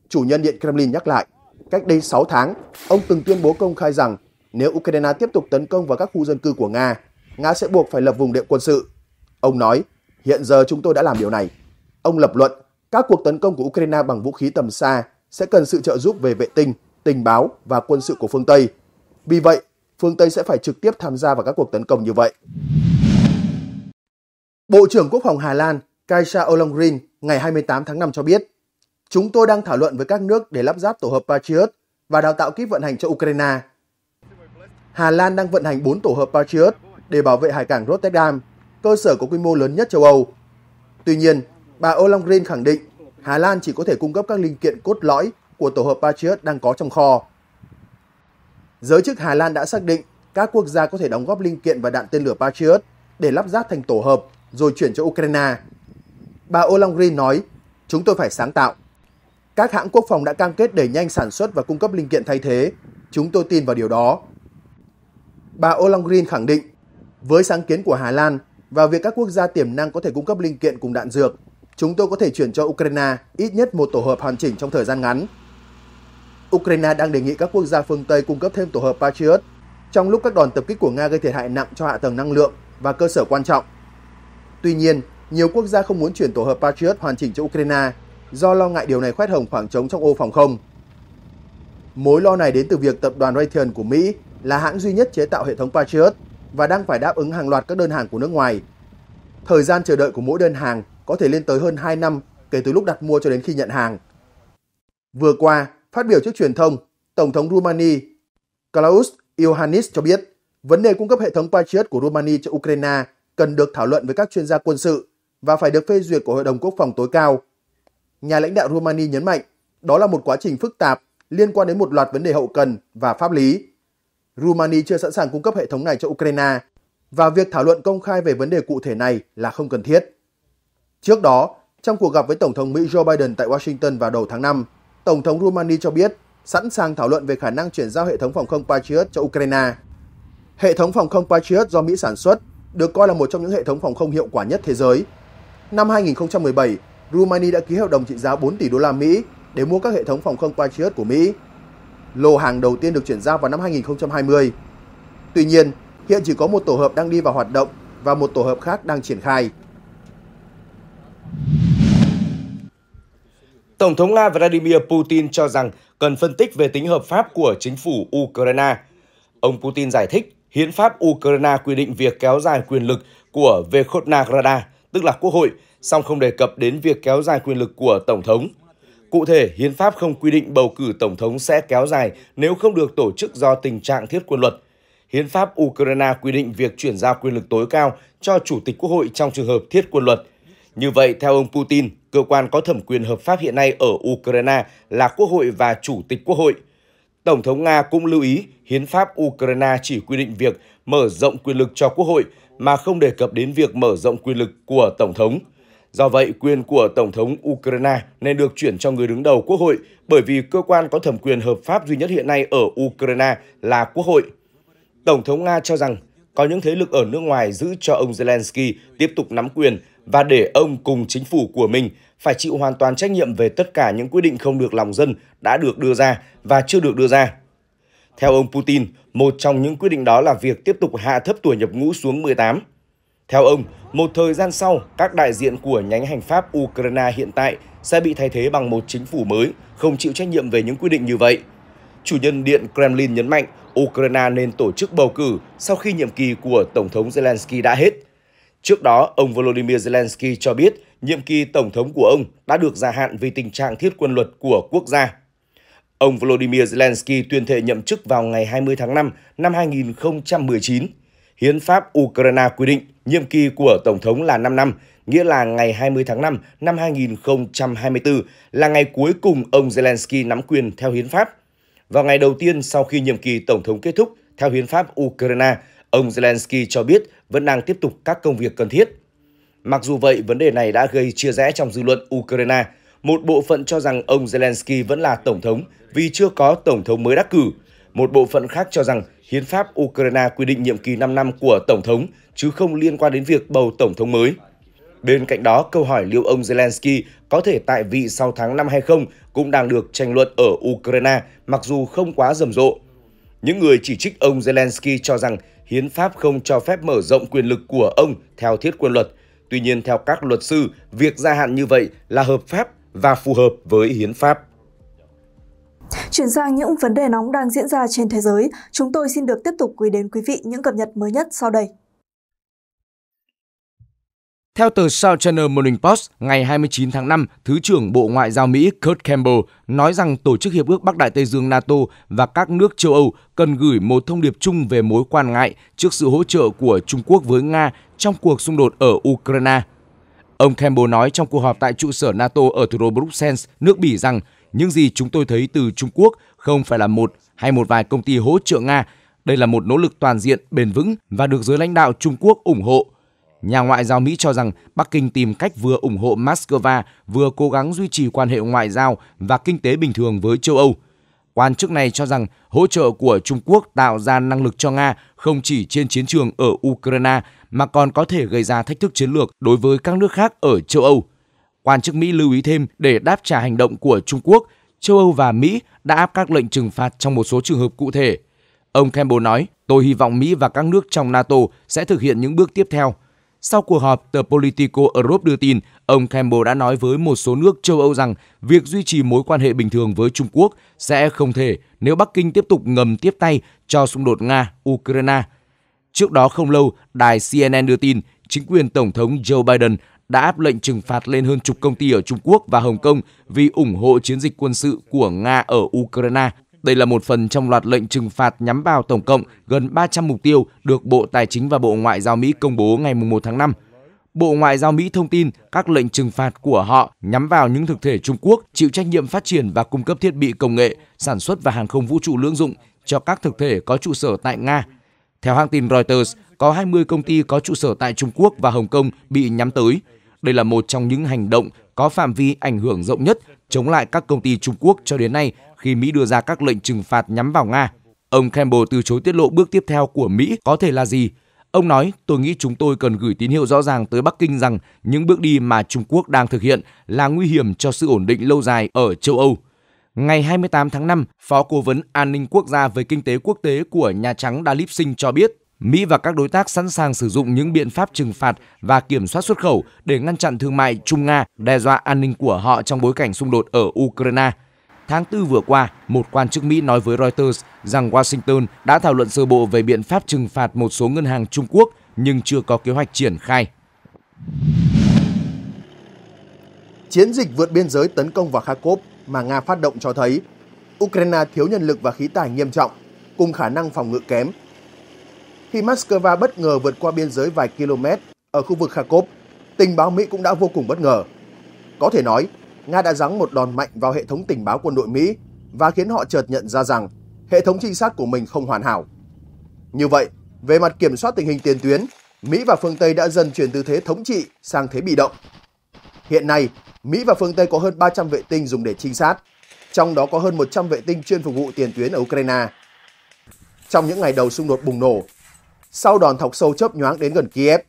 Chủ nhân Điện Kremlin nhắc lại, cách đây 6 tháng, ông từng tuyên bố công khai rằng nếu Ukraine tiếp tục tấn công vào các khu dân cư của Nga, Nga sẽ buộc phải lập vùng đệm quân sự. Ông nói, hiện giờ chúng tôi đã làm điều này. Ông lập luận, các cuộc tấn công của Ukraine bằng vũ khí tầm xa sẽ cần sự trợ giúp về vệ tinh, tình báo và quân sự của phương Tây. Vì vậy, phương Tây sẽ phải trực tiếp tham gia vào các cuộc tấn công như vậy. Bộ trưởng Quốc phòng Hà Lan Kaisa Olongrin ngày 28 tháng 5 cho biết, chúng tôi đang thảo luận với các nước để lắp ráp tổ hợp Patriot và đào tạo kíp vận hành cho Ukraine. Hà Lan đang vận hành 4 tổ hợp Patriot để bảo vệ hải cảng Rotterdam, cơ sở có quy mô lớn nhất châu Âu. Tuy nhiên, bà Olongren khẳng định Hà Lan chỉ có thể cung cấp các linh kiện cốt lõi của tổ hợp Patriot đang có trong kho. Giới chức Hà Lan đã xác định các quốc gia có thể đóng góp linh kiện và đạn tên lửa Patriot để lắp ráp thành tổ hợp rồi chuyển cho Ukraine. Bà O'Longry nói, chúng tôi phải sáng tạo. Các hãng quốc phòng đã cam kết đẩy nhanh sản xuất và cung cấp linh kiện thay thế. Chúng tôi tin vào điều đó. Bà O'Longrin khẳng định, với sáng kiến của Hà Lan và việc các quốc gia tiềm năng có thể cung cấp linh kiện cùng đạn dược, chúng tôi có thể chuyển cho Ukraine ít nhất một tổ hợp hoàn chỉnh trong thời gian ngắn. Ukraine đang đề nghị các quốc gia phương Tây cung cấp thêm tổ hợp Patriot trong lúc các đòn tập kích của Nga gây thiệt hại nặng cho hạ tầng năng lượng và cơ sở quan trọng. Tuy nhiên, nhiều quốc gia không muốn chuyển tổ hợp Patriot hoàn chỉnh cho Ukraine do lo ngại điều này khoét hồng khoảng trống trong ô phòng không. Mối lo này đến từ việc tập đoàn Raytheon của Mỹ là hãng duy nhất chế tạo hệ thống Patriot và đang phải đáp ứng hàng loạt các đơn hàng của nước ngoài. Thời gian chờ đợi của mỗi đơn hàng có thể lên tới hơn 2 năm kể từ lúc đặt mua cho đến khi nhận hàng. Vừa qua, phát biểu trước truyền thông, Tổng thống Rumani Klaus Iohannis cho biết vấn đề cung cấp hệ thống Patriot của Rumani cho Ukraine cần được thảo luận với các chuyên gia quân sự và phải được phê duyệt của Hội đồng Quốc phòng tối cao. Nhà lãnh đạo Romania nhấn mạnh đó là một quá trình phức tạp liên quan đến một loạt vấn đề hậu cần và pháp lý. Romania chưa sẵn sàng cung cấp hệ thống này cho Ukraine và việc thảo luận công khai về vấn đề cụ thể này là không cần thiết. Trước đó, trong cuộc gặp với Tổng thống Mỹ Joe Biden tại Washington vào đầu tháng 5, Tổng thống Romania cho biết sẵn sàng thảo luận về khả năng chuyển giao hệ thống phòng không Patriot cho Ukraine. Hệ thống phòng không Patriot do Mỹ sản xuất được coi là một trong những hệ thống phòng không hiệu quả nhất thế giới – Năm 2017, Rumani đã ký hợp đồng trị giá 4 tỷ đô la Mỹ để mua các hệ thống phòng không Patriot của Mỹ. Lô hàng đầu tiên được chuyển giao vào năm 2020. Tuy nhiên, hiện chỉ có một tổ hợp đang đi vào hoạt động và một tổ hợp khác đang triển khai. Tổng thống Nga Vladimir Putin cho rằng cần phân tích về tính hợp pháp của chính phủ Ukraine. Ông Putin giải thích, hiến pháp Ukraine quy định việc kéo dài quyền lực của Verkhovna Rada, tức là Quốc hội, song không đề cập đến việc kéo dài quyền lực của Tổng thống. Cụ thể, Hiến pháp không quy định bầu cử Tổng thống sẽ kéo dài nếu không được tổ chức do tình trạng thiết quân luật. Hiến pháp Ukraine quy định việc chuyển giao quyền lực tối cao cho Chủ tịch Quốc hội trong trường hợp thiết quân luật. Như vậy, theo ông Putin, cơ quan có thẩm quyền hợp pháp hiện nay ở Ukraine là Quốc hội và Chủ tịch Quốc hội. Tổng thống Nga cũng lưu ý, Hiến pháp Ukraine chỉ quy định việc mở rộng quyền lực cho Quốc hội, mà không đề cập đến việc mở rộng quyền lực của Tổng thống. Do vậy, quyền của Tổng thống Ukraine nên được chuyển cho người đứng đầu Quốc hội bởi vì cơ quan có thẩm quyền hợp pháp duy nhất hiện nay ở Ukraine là Quốc hội. Tổng thống Nga cho rằng có những thế lực ở nước ngoài giữ cho ông Zelensky tiếp tục nắm quyền và để ông cùng chính phủ của mình phải chịu hoàn toàn trách nhiệm về tất cả những quyết định không được lòng dân đã được đưa ra và chưa được đưa ra. Theo ông Putin, một trong những quyết định đó là việc tiếp tục hạ thấp tuổi nhập ngũ xuống 18. Theo ông, một thời gian sau, các đại diện của nhánh hành pháp Ukraine hiện tại sẽ bị thay thế bằng một chính phủ mới không chịu trách nhiệm về những quy định như vậy. Chủ nhân Điện Kremlin nhấn mạnh Ukraine nên tổ chức bầu cử sau khi nhiệm kỳ của Tổng thống Zelensky đã hết. Trước đó, ông Volodymyr Zelensky cho biết nhiệm kỳ Tổng thống của ông đã được gia hạn vì tình trạng thiết quân luật của quốc gia. Ông Volodymyr Zelensky tuyên thệ nhậm chức vào ngày 20 tháng 5 năm 2019. Hiến pháp Ukraine quy định nhiệm kỳ của Tổng thống là 5 năm, nghĩa là ngày 20 tháng 5 năm 2024 là ngày cuối cùng ông Zelensky nắm quyền theo hiến pháp. Vào ngày đầu tiên sau khi nhiệm kỳ Tổng thống kết thúc, theo hiến pháp Ukraine, ông Zelensky cho biết vẫn đang tiếp tục các công việc cần thiết. Mặc dù vậy, vấn đề này đã gây chia rẽ trong dư luận Ukraine – một bộ phận cho rằng ông Zelensky vẫn là tổng thống vì chưa có tổng thống mới đắc cử. Một bộ phận khác cho rằng hiến pháp Ukraine quy định nhiệm kỳ 5 năm của tổng thống chứ không liên quan đến việc bầu tổng thống mới. Bên cạnh đó, câu hỏi liệu ông Zelensky có thể tại vị sau tháng 5 hay không cũng đang được tranh luận ở Ukraine, mặc dù không quá rầm rộ. Những người chỉ trích ông Zelensky cho rằng hiến pháp không cho phép mở rộng quyền lực của ông theo thiết quân luật. Tuy nhiên, theo các luật sư, việc gia hạn như vậy là hợp pháp và phù hợp với hiến pháp. Chuyển sang những vấn đề nóng đang diễn ra trên thế giới, chúng tôi xin được tiếp tục gửi đến quý vị những cập nhật mới nhất sau đây. Theo tờ South China Morning Post, ngày 29 tháng 5, Thứ trưởng Bộ Ngoại giao Mỹ Kurt Campbell nói rằng Tổ chức Hiệp ước Bắc Đại Tây Dương NATO và các nước châu Âu cần gửi một thông điệp chung về mối quan ngại trước sự hỗ trợ của Trung Quốc với Nga trong cuộc xung đột ở Ukraine – Ông Campbell nói trong cuộc họp tại trụ sở NATO ở thủ đô Bruxelles, nước Bỉ rằng những gì chúng tôi thấy từ Trung Quốc không phải là một hay một vài công ty hỗ trợ Nga. Đây là một nỗ lực toàn diện, bền vững và được giới lãnh đạo Trung Quốc ủng hộ. Nhà ngoại giao Mỹ cho rằng Bắc Kinh tìm cách vừa ủng hộ Moscow, vừa cố gắng duy trì quan hệ ngoại giao và kinh tế bình thường với châu Âu. Quan chức này cho rằng hỗ trợ của Trung Quốc tạo ra năng lực cho Nga không chỉ trên chiến trường ở Ukraine mà còn có thể gây ra thách thức chiến lược đối với các nước khác ở châu Âu. Quan chức Mỹ lưu ý thêm để đáp trả hành động của Trung Quốc, châu Âu và Mỹ đã áp các lệnh trừng phạt trong một số trường hợp cụ thể. Ông Campbell nói, tôi hy vọng Mỹ và các nước trong NATO sẽ thực hiện những bước tiếp theo. Sau cuộc họp, tờ Politico Europe đưa tin, ông Campbell đã nói với một số nước châu Âu rằng việc duy trì mối quan hệ bình thường với Trung Quốc sẽ không thể nếu Bắc Kinh tiếp tục ngầm tiếp tay cho xung đột Nga-Ukraine – Trước đó không lâu, đài CNN đưa tin chính quyền Tổng thống Joe Biden đã áp lệnh trừng phạt lên hơn chục công ty ở Trung Quốc và Hồng Kông vì ủng hộ chiến dịch quân sự của Nga ở Ukraine. Đây là một phần trong loạt lệnh trừng phạt nhắm vào tổng cộng gần 300 mục tiêu được Bộ Tài chính và Bộ Ngoại giao Mỹ công bố ngày 1 tháng 5. Bộ Ngoại giao Mỹ thông tin các lệnh trừng phạt của họ nhắm vào những thực thể Trung Quốc chịu trách nhiệm phát triển và cung cấp thiết bị công nghệ, sản xuất và hàng không vũ trụ lưỡng dụng cho các thực thể có trụ sở tại Nga theo hãng tin Reuters, có 20 công ty có trụ sở tại Trung Quốc và Hồng Kông bị nhắm tới. Đây là một trong những hành động có phạm vi ảnh hưởng rộng nhất chống lại các công ty Trung Quốc cho đến nay khi Mỹ đưa ra các lệnh trừng phạt nhắm vào Nga. Ông Campbell từ chối tiết lộ bước tiếp theo của Mỹ có thể là gì. Ông nói, tôi nghĩ chúng tôi cần gửi tín hiệu rõ ràng tới Bắc Kinh rằng những bước đi mà Trung Quốc đang thực hiện là nguy hiểm cho sự ổn định lâu dài ở châu Âu. Ngày 28 tháng 5, Phó Cố vấn An ninh Quốc gia về Kinh tế Quốc tế của Nhà Trắng Dalip Singh cho biết, Mỹ và các đối tác sẵn sàng sử dụng những biện pháp trừng phạt và kiểm soát xuất khẩu để ngăn chặn thương mại Trung-Nga đe dọa an ninh của họ trong bối cảnh xung đột ở Ukraine. Tháng 4 vừa qua, một quan chức Mỹ nói với Reuters rằng Washington đã thảo luận sơ bộ về biện pháp trừng phạt một số ngân hàng Trung Quốc nhưng chưa có kế hoạch triển khai. Chiến dịch vượt biên giới tấn công vào Kharkov mà Nga phát động cho thấy Ukraine thiếu nhân lực và khí tài nghiêm trọng, cùng khả năng phòng ngự kém. Khi Moscow bất ngờ vượt qua biên giới vài km ở khu vực Kharkov, tình báo Mỹ cũng đã vô cùng bất ngờ. Có thể nói, Nga đã giáng một đòn mạnh vào hệ thống tình báo quân đội Mỹ và khiến họ chợt nhận ra rằng hệ thống trinh sát của mình không hoàn hảo. Như vậy, về mặt kiểm soát tình hình tiền tuyến, Mỹ và phương Tây đã dần chuyển từ thế thống trị sang thế bị động, Hiện nay, Mỹ và phương Tây có hơn 300 vệ tinh dùng để trinh sát, trong đó có hơn 100 vệ tinh chuyên phục vụ tiền tuyến ở Ukraine. Trong những ngày đầu xung đột bùng nổ, sau đòn thọc sâu chớp nhoáng đến gần Kiev,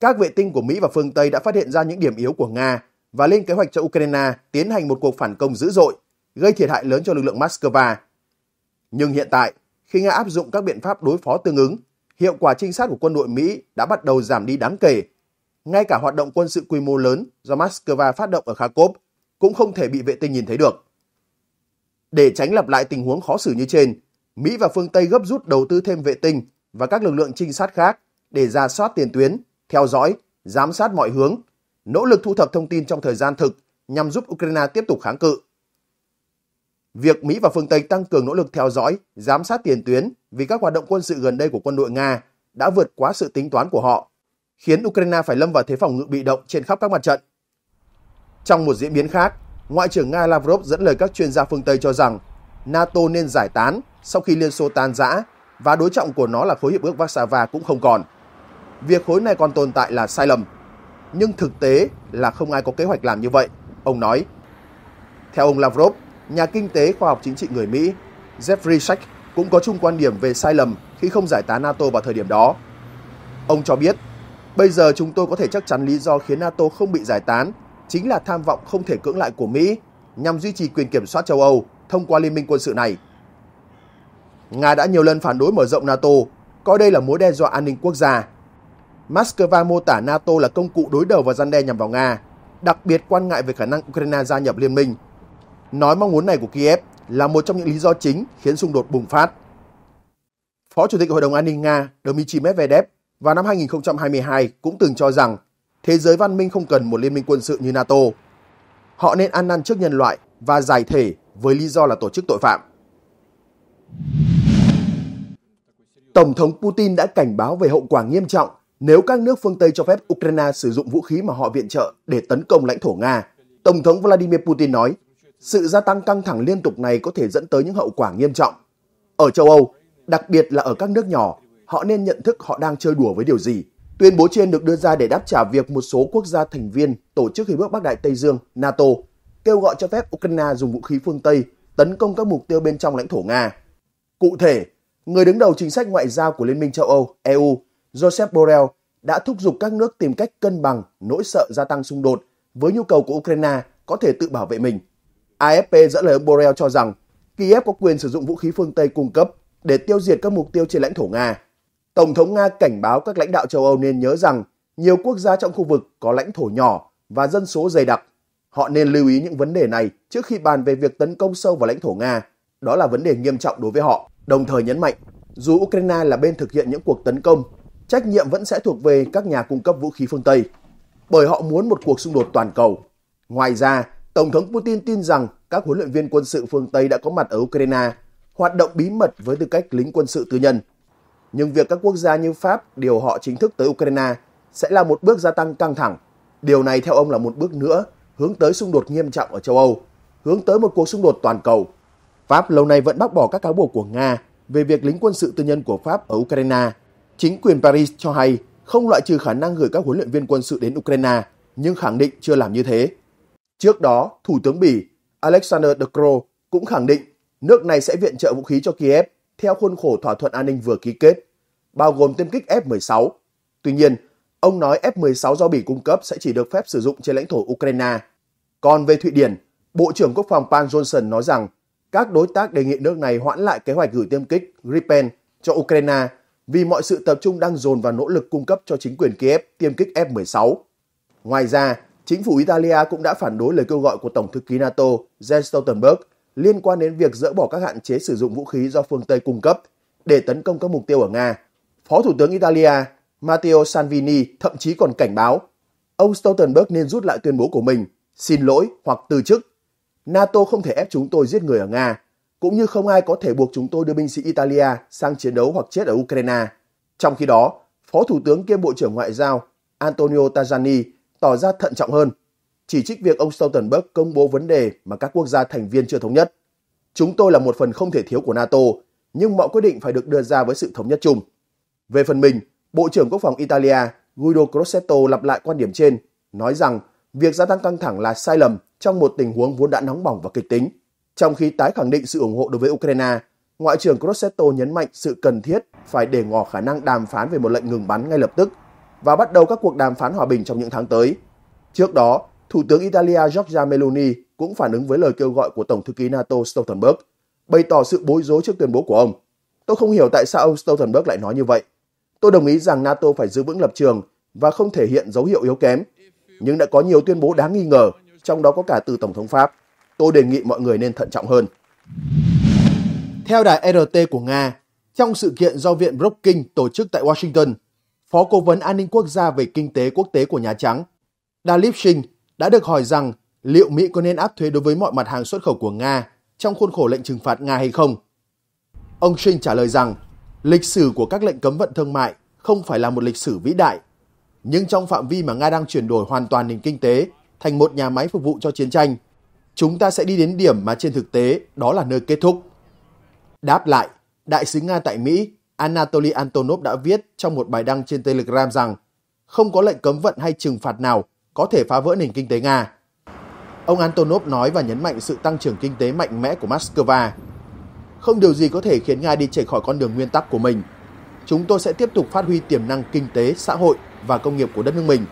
các vệ tinh của Mỹ và phương Tây đã phát hiện ra những điểm yếu của Nga và lên kế hoạch cho Ukraine tiến hành một cuộc phản công dữ dội, gây thiệt hại lớn cho lực lượng Moscow. Nhưng hiện tại, khi Nga áp dụng các biện pháp đối phó tương ứng, hiệu quả trinh sát của quân đội Mỹ đã bắt đầu giảm đi đáng kể ngay cả hoạt động quân sự quy mô lớn do Moscow phát động ở Kharkov cũng không thể bị vệ tinh nhìn thấy được. Để tránh lặp lại tình huống khó xử như trên, Mỹ và phương Tây gấp rút đầu tư thêm vệ tinh và các lực lượng trinh sát khác để ra soát tiền tuyến, theo dõi, giám sát mọi hướng, nỗ lực thu thập thông tin trong thời gian thực nhằm giúp Ukraine tiếp tục kháng cự. Việc Mỹ và phương Tây tăng cường nỗ lực theo dõi, giám sát tiền tuyến vì các hoạt động quân sự gần đây của quân đội Nga đã vượt quá sự tính toán của họ khiến Ukraine phải lâm vào thế phòng ngự bị động trên khắp các mặt trận. Trong một diễn biến khác, Ngoại trưởng Nga Lavrov dẫn lời các chuyên gia phương Tây cho rằng NATO nên giải tán sau khi Liên Xô tan rã và đối trọng của nó là khối hiệp ước Warsaw cũng không còn. Việc khối này còn tồn tại là sai lầm, nhưng thực tế là không ai có kế hoạch làm như vậy, ông nói. Theo ông Lavrov, nhà kinh tế khoa học chính trị người Mỹ Jeffrey Sachs cũng có chung quan điểm về sai lầm khi không giải tán NATO vào thời điểm đó. Ông cho biết Bây giờ chúng tôi có thể chắc chắn lý do khiến NATO không bị giải tán chính là tham vọng không thể cưỡng lại của Mỹ nhằm duy trì quyền kiểm soát châu Âu thông qua liên minh quân sự này. Nga đã nhiều lần phản đối mở rộng NATO, coi đây là mối đe dọa an ninh quốc gia. Moscow mô tả NATO là công cụ đối đầu và gian đe nhằm vào Nga, đặc biệt quan ngại về khả năng Ukraine gia nhập liên minh. Nói mong muốn này của Kiev là một trong những lý do chính khiến xung đột bùng phát. Phó Chủ tịch Hội đồng An ninh Nga Dmitry Medvedev và năm 2022 cũng từng cho rằng thế giới văn minh không cần một liên minh quân sự như NATO. Họ nên ăn năn trước nhân loại và giải thể với lý do là tổ chức tội phạm. Tổng thống Putin đã cảnh báo về hậu quả nghiêm trọng nếu các nước phương Tây cho phép Ukraine sử dụng vũ khí mà họ viện trợ để tấn công lãnh thổ Nga. Tổng thống Vladimir Putin nói, sự gia tăng căng thẳng liên tục này có thể dẫn tới những hậu quả nghiêm trọng. Ở châu Âu, đặc biệt là ở các nước nhỏ, họ nên nhận thức họ đang chơi đùa với điều gì. Tuyên bố trên được đưa ra để đáp trả việc một số quốc gia thành viên tổ chức Hiệp ước Bắc Đại Tây Dương NATO kêu gọi cho phép Ukraine dùng vũ khí phương Tây tấn công các mục tiêu bên trong lãnh thổ Nga. Cụ thể, người đứng đầu chính sách ngoại giao của Liên minh châu Âu EU, Joseph Borrell, đã thúc giục các nước tìm cách cân bằng nỗi sợ gia tăng xung đột với nhu cầu của Ukraine có thể tự bảo vệ mình. AFP dẫn lời ông Borrell cho rằng Kiev có quyền sử dụng vũ khí phương Tây cung cấp để tiêu diệt các mục tiêu trên lãnh thổ Nga. Tổng thống Nga cảnh báo các lãnh đạo châu Âu nên nhớ rằng nhiều quốc gia trong khu vực có lãnh thổ nhỏ và dân số dày đặc. Họ nên lưu ý những vấn đề này trước khi bàn về việc tấn công sâu vào lãnh thổ Nga. Đó là vấn đề nghiêm trọng đối với họ, đồng thời nhấn mạnh dù Ukraine là bên thực hiện những cuộc tấn công, trách nhiệm vẫn sẽ thuộc về các nhà cung cấp vũ khí phương Tây, bởi họ muốn một cuộc xung đột toàn cầu. Ngoài ra, Tổng thống Putin tin rằng các huấn luyện viên quân sự phương Tây đã có mặt ở Ukraine, hoạt động bí mật với tư cách lính quân sự tư nhân nhưng việc các quốc gia như Pháp điều họ chính thức tới Ukraine sẽ là một bước gia tăng căng thẳng. Điều này theo ông là một bước nữa hướng tới xung đột nghiêm trọng ở châu Âu, hướng tới một cuộc xung đột toàn cầu. Pháp lâu nay vẫn bác bỏ các cáo buộc của Nga về việc lính quân sự tư nhân của Pháp ở Ukraine. Chính quyền Paris cho hay không loại trừ khả năng gửi các huấn luyện viên quân sự đến Ukraine, nhưng khẳng định chưa làm như thế. Trước đó, Thủ tướng Bỉ Alexander De Croo cũng khẳng định nước này sẽ viện trợ vũ khí cho Kiev theo khuôn khổ thỏa thuận an ninh vừa ký kết, bao gồm tiêm kích F-16. Tuy nhiên, ông nói F-16 do Bỉ cung cấp sẽ chỉ được phép sử dụng trên lãnh thổ Ukraine. Còn về Thụy Điển, Bộ trưởng Quốc phòng Pan Johnson nói rằng các đối tác đề nghị nước này hoãn lại kế hoạch gửi tiêm kích Gripen cho Ukraine vì mọi sự tập trung đang dồn vào nỗ lực cung cấp cho chính quyền Kiev tiêm kích F-16. Ngoài ra, chính phủ Italia cũng đã phản đối lời kêu gọi của Tổng thư ký NATO Jens Stoltenberg liên quan đến việc dỡ bỏ các hạn chế sử dụng vũ khí do phương Tây cung cấp để tấn công các mục tiêu ở Nga. Phó Thủ tướng Italia Matteo Salvini thậm chí còn cảnh báo ông Stoltenberg nên rút lại tuyên bố của mình, xin lỗi hoặc từ chức. NATO không thể ép chúng tôi giết người ở Nga, cũng như không ai có thể buộc chúng tôi đưa binh sĩ Italia sang chiến đấu hoặc chết ở Ukraine. Trong khi đó, Phó Thủ tướng kiêm Bộ trưởng Ngoại giao Antonio Tajani tỏ ra thận trọng hơn chỉ trích việc ông Stoltenberg công bố vấn đề mà các quốc gia thành viên chưa thống nhất. Chúng tôi là một phần không thể thiếu của NATO, nhưng mọi quyết định phải được đưa ra với sự thống nhất chung. Về phần mình, Bộ trưởng Quốc phòng Italia Guido Crosetto lặp lại quan điểm trên, nói rằng việc gia tăng căng thẳng là sai lầm trong một tình huống vốn đã nóng bỏng và kịch tính. Trong khi tái khẳng định sự ủng hộ đối với Ukraine, Ngoại trưởng Crosetto nhấn mạnh sự cần thiết phải để ngỏ khả năng đàm phán về một lệnh ngừng bắn ngay lập tức và bắt đầu các cuộc đàm phán hòa bình trong những tháng tới. Trước đó, Thủ tướng Italia Giorgia Meloni cũng phản ứng với lời kêu gọi của Tổng thư ký NATO Stoltenberg, bày tỏ sự bối rối trước tuyên bố của ông. Tôi không hiểu tại sao ông Stoltenberg lại nói như vậy. Tôi đồng ý rằng NATO phải giữ vững lập trường và không thể hiện dấu hiệu yếu kém, nhưng đã có nhiều tuyên bố đáng nghi ngờ, trong đó có cả từ Tổng thống Pháp. Tôi đề nghị mọi người nên thận trọng hơn. Theo đài RT của Nga, trong sự kiện do Viện Brookings tổ chức tại Washington, Phó Cố vấn An ninh Quốc gia về Kinh tế Quốc tế của Nhà Trắng, Dalip Singh đã được hỏi rằng liệu Mỹ có nên áp thuế đối với mọi mặt hàng xuất khẩu của Nga trong khuôn khổ lệnh trừng phạt Nga hay không. Ông Shin trả lời rằng lịch sử của các lệnh cấm vận thương mại không phải là một lịch sử vĩ đại, nhưng trong phạm vi mà Nga đang chuyển đổi hoàn toàn nền kinh tế thành một nhà máy phục vụ cho chiến tranh, chúng ta sẽ đi đến điểm mà trên thực tế đó là nơi kết thúc. Đáp lại, Đại sứ Nga tại Mỹ Anatoly Antonov đã viết trong một bài đăng trên Telegram rằng không có lệnh cấm vận hay trừng phạt nào có thể phá vỡ nền kinh tế Nga. Ông Antonov nói và nhấn mạnh sự tăng trưởng kinh tế mạnh mẽ của Moscow. Không điều gì có thể khiến Nga đi chạy khỏi con đường nguyên tắc của mình. Chúng tôi sẽ tiếp tục phát huy tiềm năng kinh tế, xã hội và công nghiệp của đất nước mình.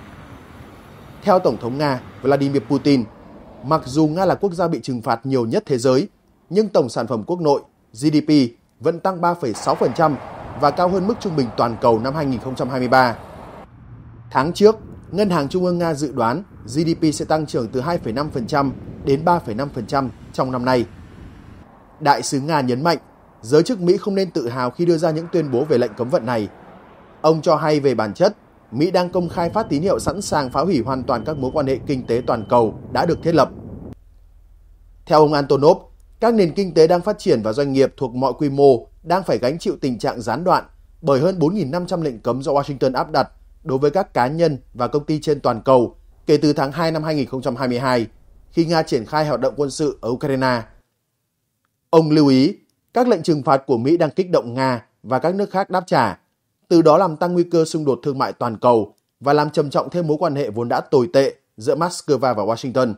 Theo Tổng thống Nga Vladimir Putin, mặc dù Nga là quốc gia bị trừng phạt nhiều nhất thế giới, nhưng tổng sản phẩm quốc nội GDP vẫn tăng 3,6% và cao hơn mức trung bình toàn cầu năm 2023. Tháng trước, Ngân hàng Trung ương Nga dự đoán GDP sẽ tăng trưởng từ 2,5% đến 3,5% trong năm nay. Đại sứ Nga nhấn mạnh, giới chức Mỹ không nên tự hào khi đưa ra những tuyên bố về lệnh cấm vận này. Ông cho hay về bản chất, Mỹ đang công khai phát tín hiệu sẵn sàng phá hủy hoàn toàn các mối quan hệ kinh tế toàn cầu đã được thiết lập. Theo ông Antonov, các nền kinh tế đang phát triển và doanh nghiệp thuộc mọi quy mô đang phải gánh chịu tình trạng gián đoạn bởi hơn 4.500 lệnh cấm do Washington áp đặt đối với các cá nhân và công ty trên toàn cầu kể từ tháng 2 năm 2022 khi Nga triển khai hoạt động quân sự ở Ukraine. Ông lưu ý các lệnh trừng phạt của Mỹ đang kích động Nga và các nước khác đáp trả, từ đó làm tăng nguy cơ xung đột thương mại toàn cầu và làm trầm trọng thêm mối quan hệ vốn đã tồi tệ giữa Moscow và Washington.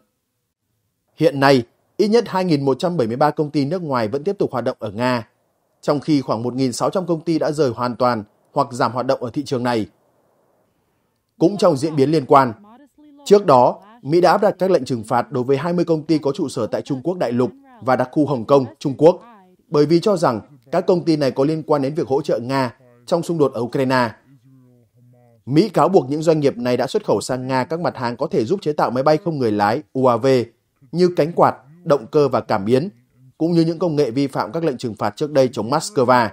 Hiện nay, ít nhất 2.173 công ty nước ngoài vẫn tiếp tục hoạt động ở Nga, trong khi khoảng 1.600 công ty đã rời hoàn toàn hoặc giảm hoạt động ở thị trường này – cũng trong diễn biến liên quan, trước đó, Mỹ đã áp đặt các lệnh trừng phạt đối với 20 công ty có trụ sở tại Trung Quốc đại lục và đặc khu Hồng Kông, Trung Quốc, bởi vì cho rằng các công ty này có liên quan đến việc hỗ trợ Nga trong xung đột ở Ukraine. Mỹ cáo buộc những doanh nghiệp này đã xuất khẩu sang Nga các mặt hàng có thể giúp chế tạo máy bay không người lái UAV như cánh quạt, động cơ và cảm biến, cũng như những công nghệ vi phạm các lệnh trừng phạt trước đây chống Moscow.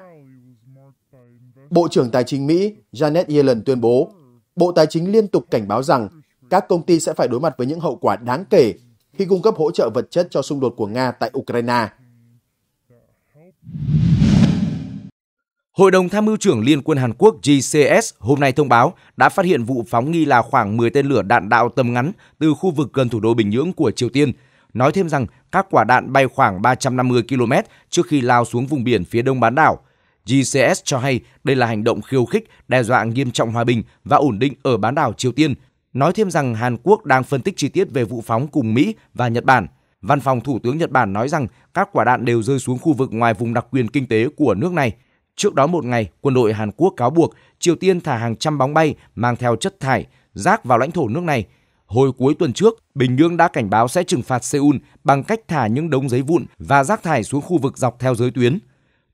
Bộ trưởng Tài chính Mỹ Janet Yellen tuyên bố Bộ Tài chính liên tục cảnh báo rằng các công ty sẽ phải đối mặt với những hậu quả đáng kể khi cung cấp hỗ trợ vật chất cho xung đột của Nga tại Ukraine. Hội đồng Tham mưu trưởng Liên quân Hàn Quốc JCS hôm nay thông báo đã phát hiện vụ phóng nghi là khoảng 10 tên lửa đạn đạo tầm ngắn từ khu vực gần thủ đô Bình Nhưỡng của Triều Tiên, nói thêm rằng các quả đạn bay khoảng 350 km trước khi lao xuống vùng biển phía đông bán đảo. GCS cho hay đây là hành động khiêu khích, đe dọa nghiêm trọng hòa bình và ổn định ở bán đảo Triều Tiên, nói thêm rằng Hàn Quốc đang phân tích chi tiết về vụ phóng cùng Mỹ và Nhật Bản. Văn phòng Thủ tướng Nhật Bản nói rằng các quả đạn đều rơi xuống khu vực ngoài vùng đặc quyền kinh tế của nước này. Trước đó một ngày, quân đội Hàn Quốc cáo buộc Triều Tiên thả hàng trăm bóng bay mang theo chất thải, rác vào lãnh thổ nước này. Hồi cuối tuần trước, Bình Nhưỡng đã cảnh báo sẽ trừng phạt Seoul bằng cách thả những đống giấy vụn và rác thải xuống khu vực dọc theo giới tuyến.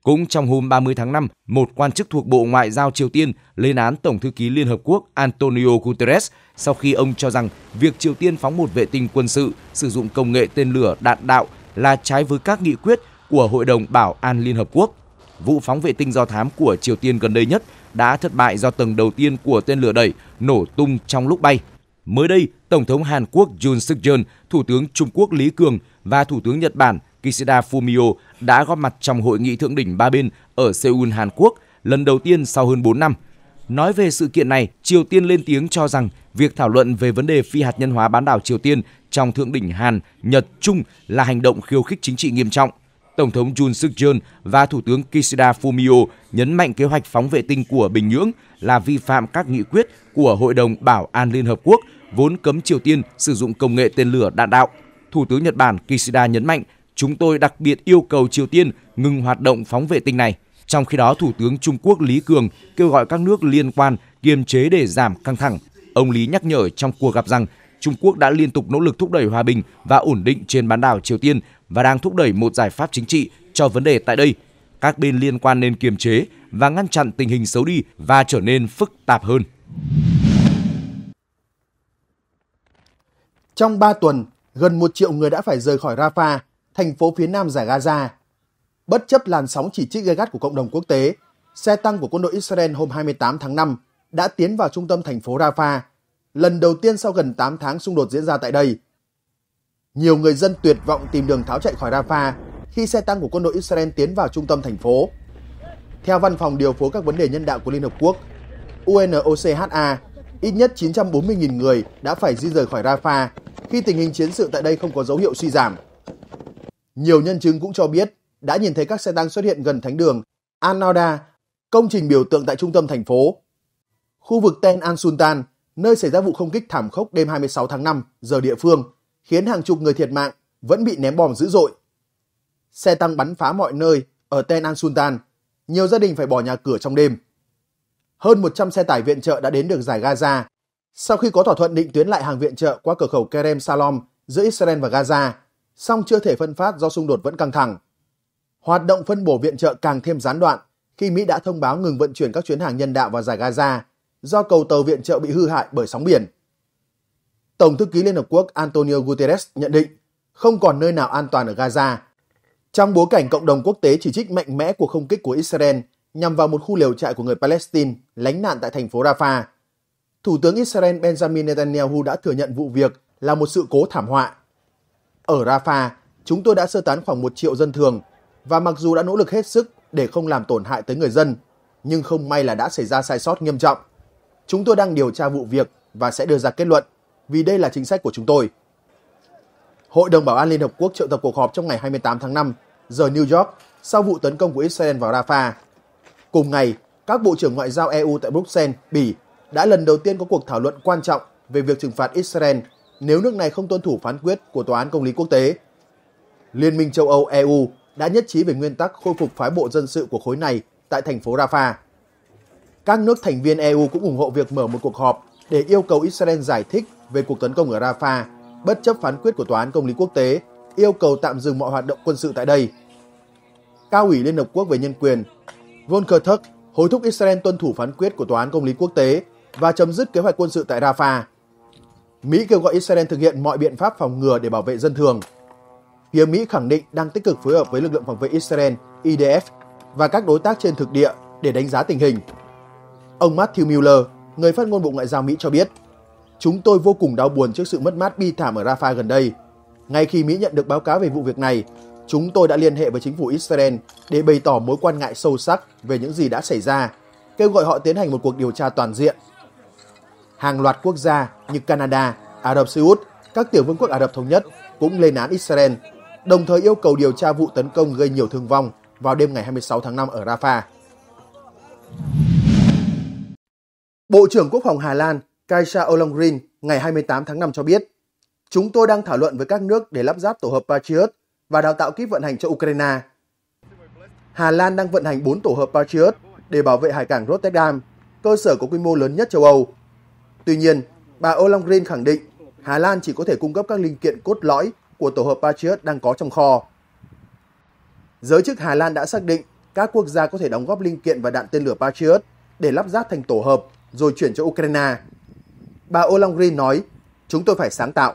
Cũng trong hôm 30 tháng 5, một quan chức thuộc Bộ Ngoại giao Triều Tiên lên án Tổng thư ký Liên Hợp Quốc Antonio Guterres sau khi ông cho rằng việc Triều Tiên phóng một vệ tinh quân sự sử dụng công nghệ tên lửa đạn đạo là trái với các nghị quyết của Hội đồng Bảo an Liên Hợp Quốc. Vụ phóng vệ tinh do thám của Triều Tiên gần đây nhất đã thất bại do tầng đầu tiên của tên lửa đẩy nổ tung trong lúc bay. Mới đây, Tổng thống Hàn Quốc Yoon suk yeol Thủ tướng Trung Quốc Lý Cường và Thủ tướng Nhật Bản Kishida Fumio đã góp mặt trong hội nghị thượng đỉnh ba bên ở Seoul, Hàn Quốc lần đầu tiên sau hơn 4 năm. Nói về sự kiện này, Triều Tiên lên tiếng cho rằng việc thảo luận về vấn đề phi hạt nhân hóa bán đảo Triều Tiên trong thượng đỉnh Hàn, Nhật, Trung là hành động khiêu khích chính trị nghiêm trọng. Tổng thống Jun Suk Yeol và Thủ tướng Kishida Fumio nhấn mạnh kế hoạch phóng vệ tinh của Bình Nhưỡng là vi phạm các nghị quyết của Hội đồng Bảo an Liên Hợp Quốc vốn cấm Triều Tiên sử dụng công nghệ tên lửa đạn đạo. Thủ tướng Nhật Bản Kishida nhấn mạnh chúng tôi đặc biệt yêu cầu Triều Tiên ngừng hoạt động phóng vệ tinh này. Trong khi đó, Thủ tướng Trung Quốc Lý Cường kêu gọi các nước liên quan kiềm chế để giảm căng thẳng. Ông Lý nhắc nhở trong cuộc gặp rằng Trung Quốc đã liên tục nỗ lực thúc đẩy hòa bình và ổn định trên bán đảo Triều Tiên và đang thúc đẩy một giải pháp chính trị cho vấn đề tại đây. Các bên liên quan nên kiềm chế và ngăn chặn tình hình xấu đi và trở nên phức tạp hơn. Trong 3 tuần, gần 1 triệu người đã phải rời khỏi Rafah thành phố phía nam giải Gaza. Bất chấp làn sóng chỉ trích gay gắt của cộng đồng quốc tế, xe tăng của quân đội Israel hôm 28 tháng 5 đã tiến vào trung tâm thành phố Rafah, lần đầu tiên sau gần 8 tháng xung đột diễn ra tại đây. Nhiều người dân tuyệt vọng tìm đường tháo chạy khỏi Rafah khi xe tăng của quân đội Israel tiến vào trung tâm thành phố. Theo Văn phòng Điều phối các vấn đề nhân đạo của Liên Hợp Quốc, UNOCHA, ít nhất 940.000 người đã phải di rời khỏi Rafah khi tình hình chiến sự tại đây không có dấu hiệu suy giảm. Nhiều nhân chứng cũng cho biết đã nhìn thấy các xe tăng xuất hiện gần thánh đường Al-Nauda, công trình biểu tượng tại trung tâm thành phố. Khu vực Ten Al-Sultan, nơi xảy ra vụ không kích thảm khốc đêm 26 tháng 5 giờ địa phương, khiến hàng chục người thiệt mạng vẫn bị ném bom dữ dội. Xe tăng bắn phá mọi nơi ở Ten Al-Sultan, nhiều gia đình phải bỏ nhà cửa trong đêm. Hơn 100 xe tải viện trợ đã đến được giải Gaza. Sau khi có thỏa thuận định tuyến lại hàng viện trợ qua cửa khẩu Kerem Salom giữa Israel và Gaza, song chưa thể phân phát do xung đột vẫn căng thẳng. Hoạt động phân bổ viện trợ càng thêm gián đoạn khi Mỹ đã thông báo ngừng vận chuyển các chuyến hàng nhân đạo vào giải Gaza do cầu tàu viện trợ bị hư hại bởi sóng biển. Tổng thư ký Liên Hợp Quốc Antonio Guterres nhận định không còn nơi nào an toàn ở Gaza. Trong bối cảnh cộng đồng quốc tế chỉ trích mạnh mẽ cuộc không kích của Israel nhằm vào một khu liều trại của người Palestine lánh nạn tại thành phố Rafah, Thủ tướng Israel Benjamin Netanyahu đã thừa nhận vụ việc là một sự cố thảm họa ở Rafah, chúng tôi đã sơ tán khoảng 1 triệu dân thường và mặc dù đã nỗ lực hết sức để không làm tổn hại tới người dân, nhưng không may là đã xảy ra sai sót nghiêm trọng. Chúng tôi đang điều tra vụ việc và sẽ đưa ra kết luận vì đây là chính sách của chúng tôi. Hội đồng Bảo an Liên Hợp Quốc triệu tập cuộc họp trong ngày 28 tháng 5 giờ New York sau vụ tấn công của Israel vào Rafah. Cùng ngày, các bộ trưởng ngoại giao EU tại Bruxelles, Bỉ đã lần đầu tiên có cuộc thảo luận quan trọng về việc trừng phạt Israel nếu nước này không tuân thủ phán quyết của Tòa án Công lý Quốc tế. Liên minh châu Âu EU đã nhất trí về nguyên tắc khôi phục phái bộ dân sự của khối này tại thành phố Rafah. Các nước thành viên EU cũng ủng hộ việc mở một cuộc họp để yêu cầu Israel giải thích về cuộc tấn công ở Rafah, bất chấp phán quyết của Tòa án Công lý Quốc tế yêu cầu tạm dừng mọi hoạt động quân sự tại đây. Cao ủy Liên Hợp Quốc về Nhân quyền Volker Turk hối thúc Israel tuân thủ phán quyết của Tòa án Công lý Quốc tế và chấm dứt kế hoạch quân sự tại Rafah. Mỹ kêu gọi Israel thực hiện mọi biện pháp phòng ngừa để bảo vệ dân thường. Phía Mỹ khẳng định đang tích cực phối hợp với lực lượng phòng vệ Israel, IDF và các đối tác trên thực địa để đánh giá tình hình. Ông Matthew Mueller, người phát ngôn Bộ Ngoại giao Mỹ cho biết, Chúng tôi vô cùng đau buồn trước sự mất mát bi thảm ở Rafah gần đây. Ngay khi Mỹ nhận được báo cáo về vụ việc này, chúng tôi đã liên hệ với chính phủ Israel để bày tỏ mối quan ngại sâu sắc về những gì đã xảy ra, kêu gọi họ tiến hành một cuộc điều tra toàn diện hàng loạt quốc gia như Canada, Ả Rập Xê Út, các tiểu vương quốc Ả Rập Thống Nhất cũng lên án Israel, đồng thời yêu cầu điều tra vụ tấn công gây nhiều thương vong vào đêm ngày 26 tháng 5 ở Rafah. Bộ trưởng Quốc phòng Hà Lan Kaisa Ollongren ngày 28 tháng 5 cho biết, chúng tôi đang thảo luận với các nước để lắp ráp tổ hợp Patriot và đào tạo kỹ vận hành cho Ukraine. Hà Lan đang vận hành 4 tổ hợp Patriot để bảo vệ hải cảng Rotterdam, cơ sở có quy mô lớn nhất châu Âu Tuy nhiên, bà Ollongren khẳng định Hà Lan chỉ có thể cung cấp các linh kiện cốt lõi của tổ hợp Patriot đang có trong kho. Giới chức Hà Lan đã xác định các quốc gia có thể đóng góp linh kiện và đạn tên lửa Patriot để lắp ráp thành tổ hợp rồi chuyển cho Ukraine. Bà Ollongren nói, chúng tôi phải sáng tạo.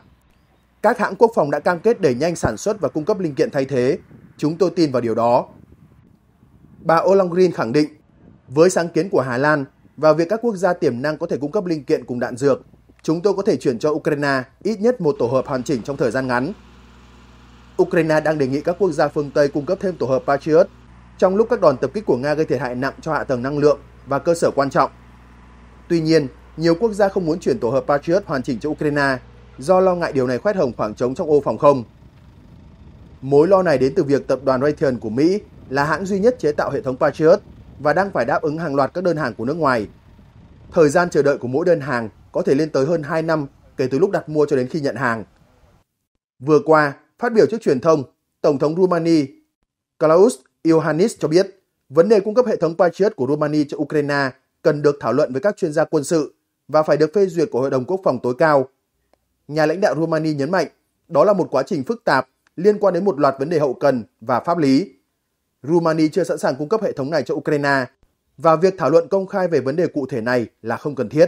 Các hãng quốc phòng đã cam kết đẩy nhanh sản xuất và cung cấp linh kiện thay thế. Chúng tôi tin vào điều đó. Bà Ollongren khẳng định, với sáng kiến của Hà Lan, và việc các quốc gia tiềm năng có thể cung cấp linh kiện cùng đạn dược. Chúng tôi có thể chuyển cho Ukraine ít nhất một tổ hợp hoàn chỉnh trong thời gian ngắn. Ukraine đang đề nghị các quốc gia phương Tây cung cấp thêm tổ hợp Patriot trong lúc các đòn tập kích của Nga gây thiệt hại nặng cho hạ tầng năng lượng và cơ sở quan trọng. Tuy nhiên, nhiều quốc gia không muốn chuyển tổ hợp Patriot hoàn chỉnh cho Ukraine do lo ngại điều này khoét hồng khoảng trống trong ô phòng không. Mối lo này đến từ việc tập đoàn Raytheon của Mỹ là hãng duy nhất chế tạo hệ thống Patriot và đang phải đáp ứng hàng loạt các đơn hàng của nước ngoài. Thời gian chờ đợi của mỗi đơn hàng có thể lên tới hơn 2 năm kể từ lúc đặt mua cho đến khi nhận hàng. Vừa qua, phát biểu trước truyền thông, Tổng thống Rumani Klaus Iohannis cho biết vấn đề cung cấp hệ thống Patriot của Rumani cho Ukraine cần được thảo luận với các chuyên gia quân sự và phải được phê duyệt của Hội đồng Quốc phòng tối cao. Nhà lãnh đạo Rumani nhấn mạnh đó là một quá trình phức tạp liên quan đến một loạt vấn đề hậu cần và pháp lý. Rumani chưa sẵn sàng cung cấp hệ thống này cho Ukraine và việc thảo luận công khai về vấn đề cụ thể này là không cần thiết.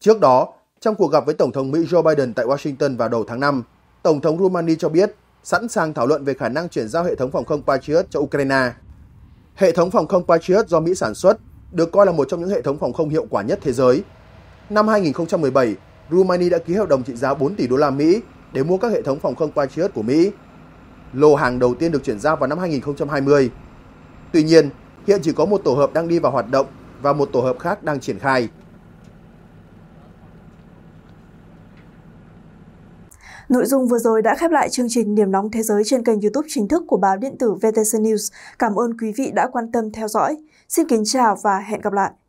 Trước đó, trong cuộc gặp với Tổng thống Mỹ Joe Biden tại Washington vào đầu tháng 5, Tổng thống Rumani cho biết sẵn sàng thảo luận về khả năng chuyển giao hệ thống phòng không Patriot cho Ukraine. Hệ thống phòng không Patriot do Mỹ sản xuất được coi là một trong những hệ thống phòng không hiệu quả nhất thế giới. Năm 2017, Rumani đã ký hợp đồng trị giá 4 tỷ đô la Mỹ để mua các hệ thống phòng không Patriot của Mỹ lô hàng đầu tiên được chuyển giao vào năm 2020. Tuy nhiên, hiện chỉ có một tổ hợp đang đi vào hoạt động và một tổ hợp khác đang triển khai. Nội dung vừa rồi đã khép lại chương trình Điểm nóng thế giới trên kênh YouTube chính thức của báo điện tử VTC News. Cảm ơn quý vị đã quan tâm theo dõi. Xin kính chào và hẹn gặp lại.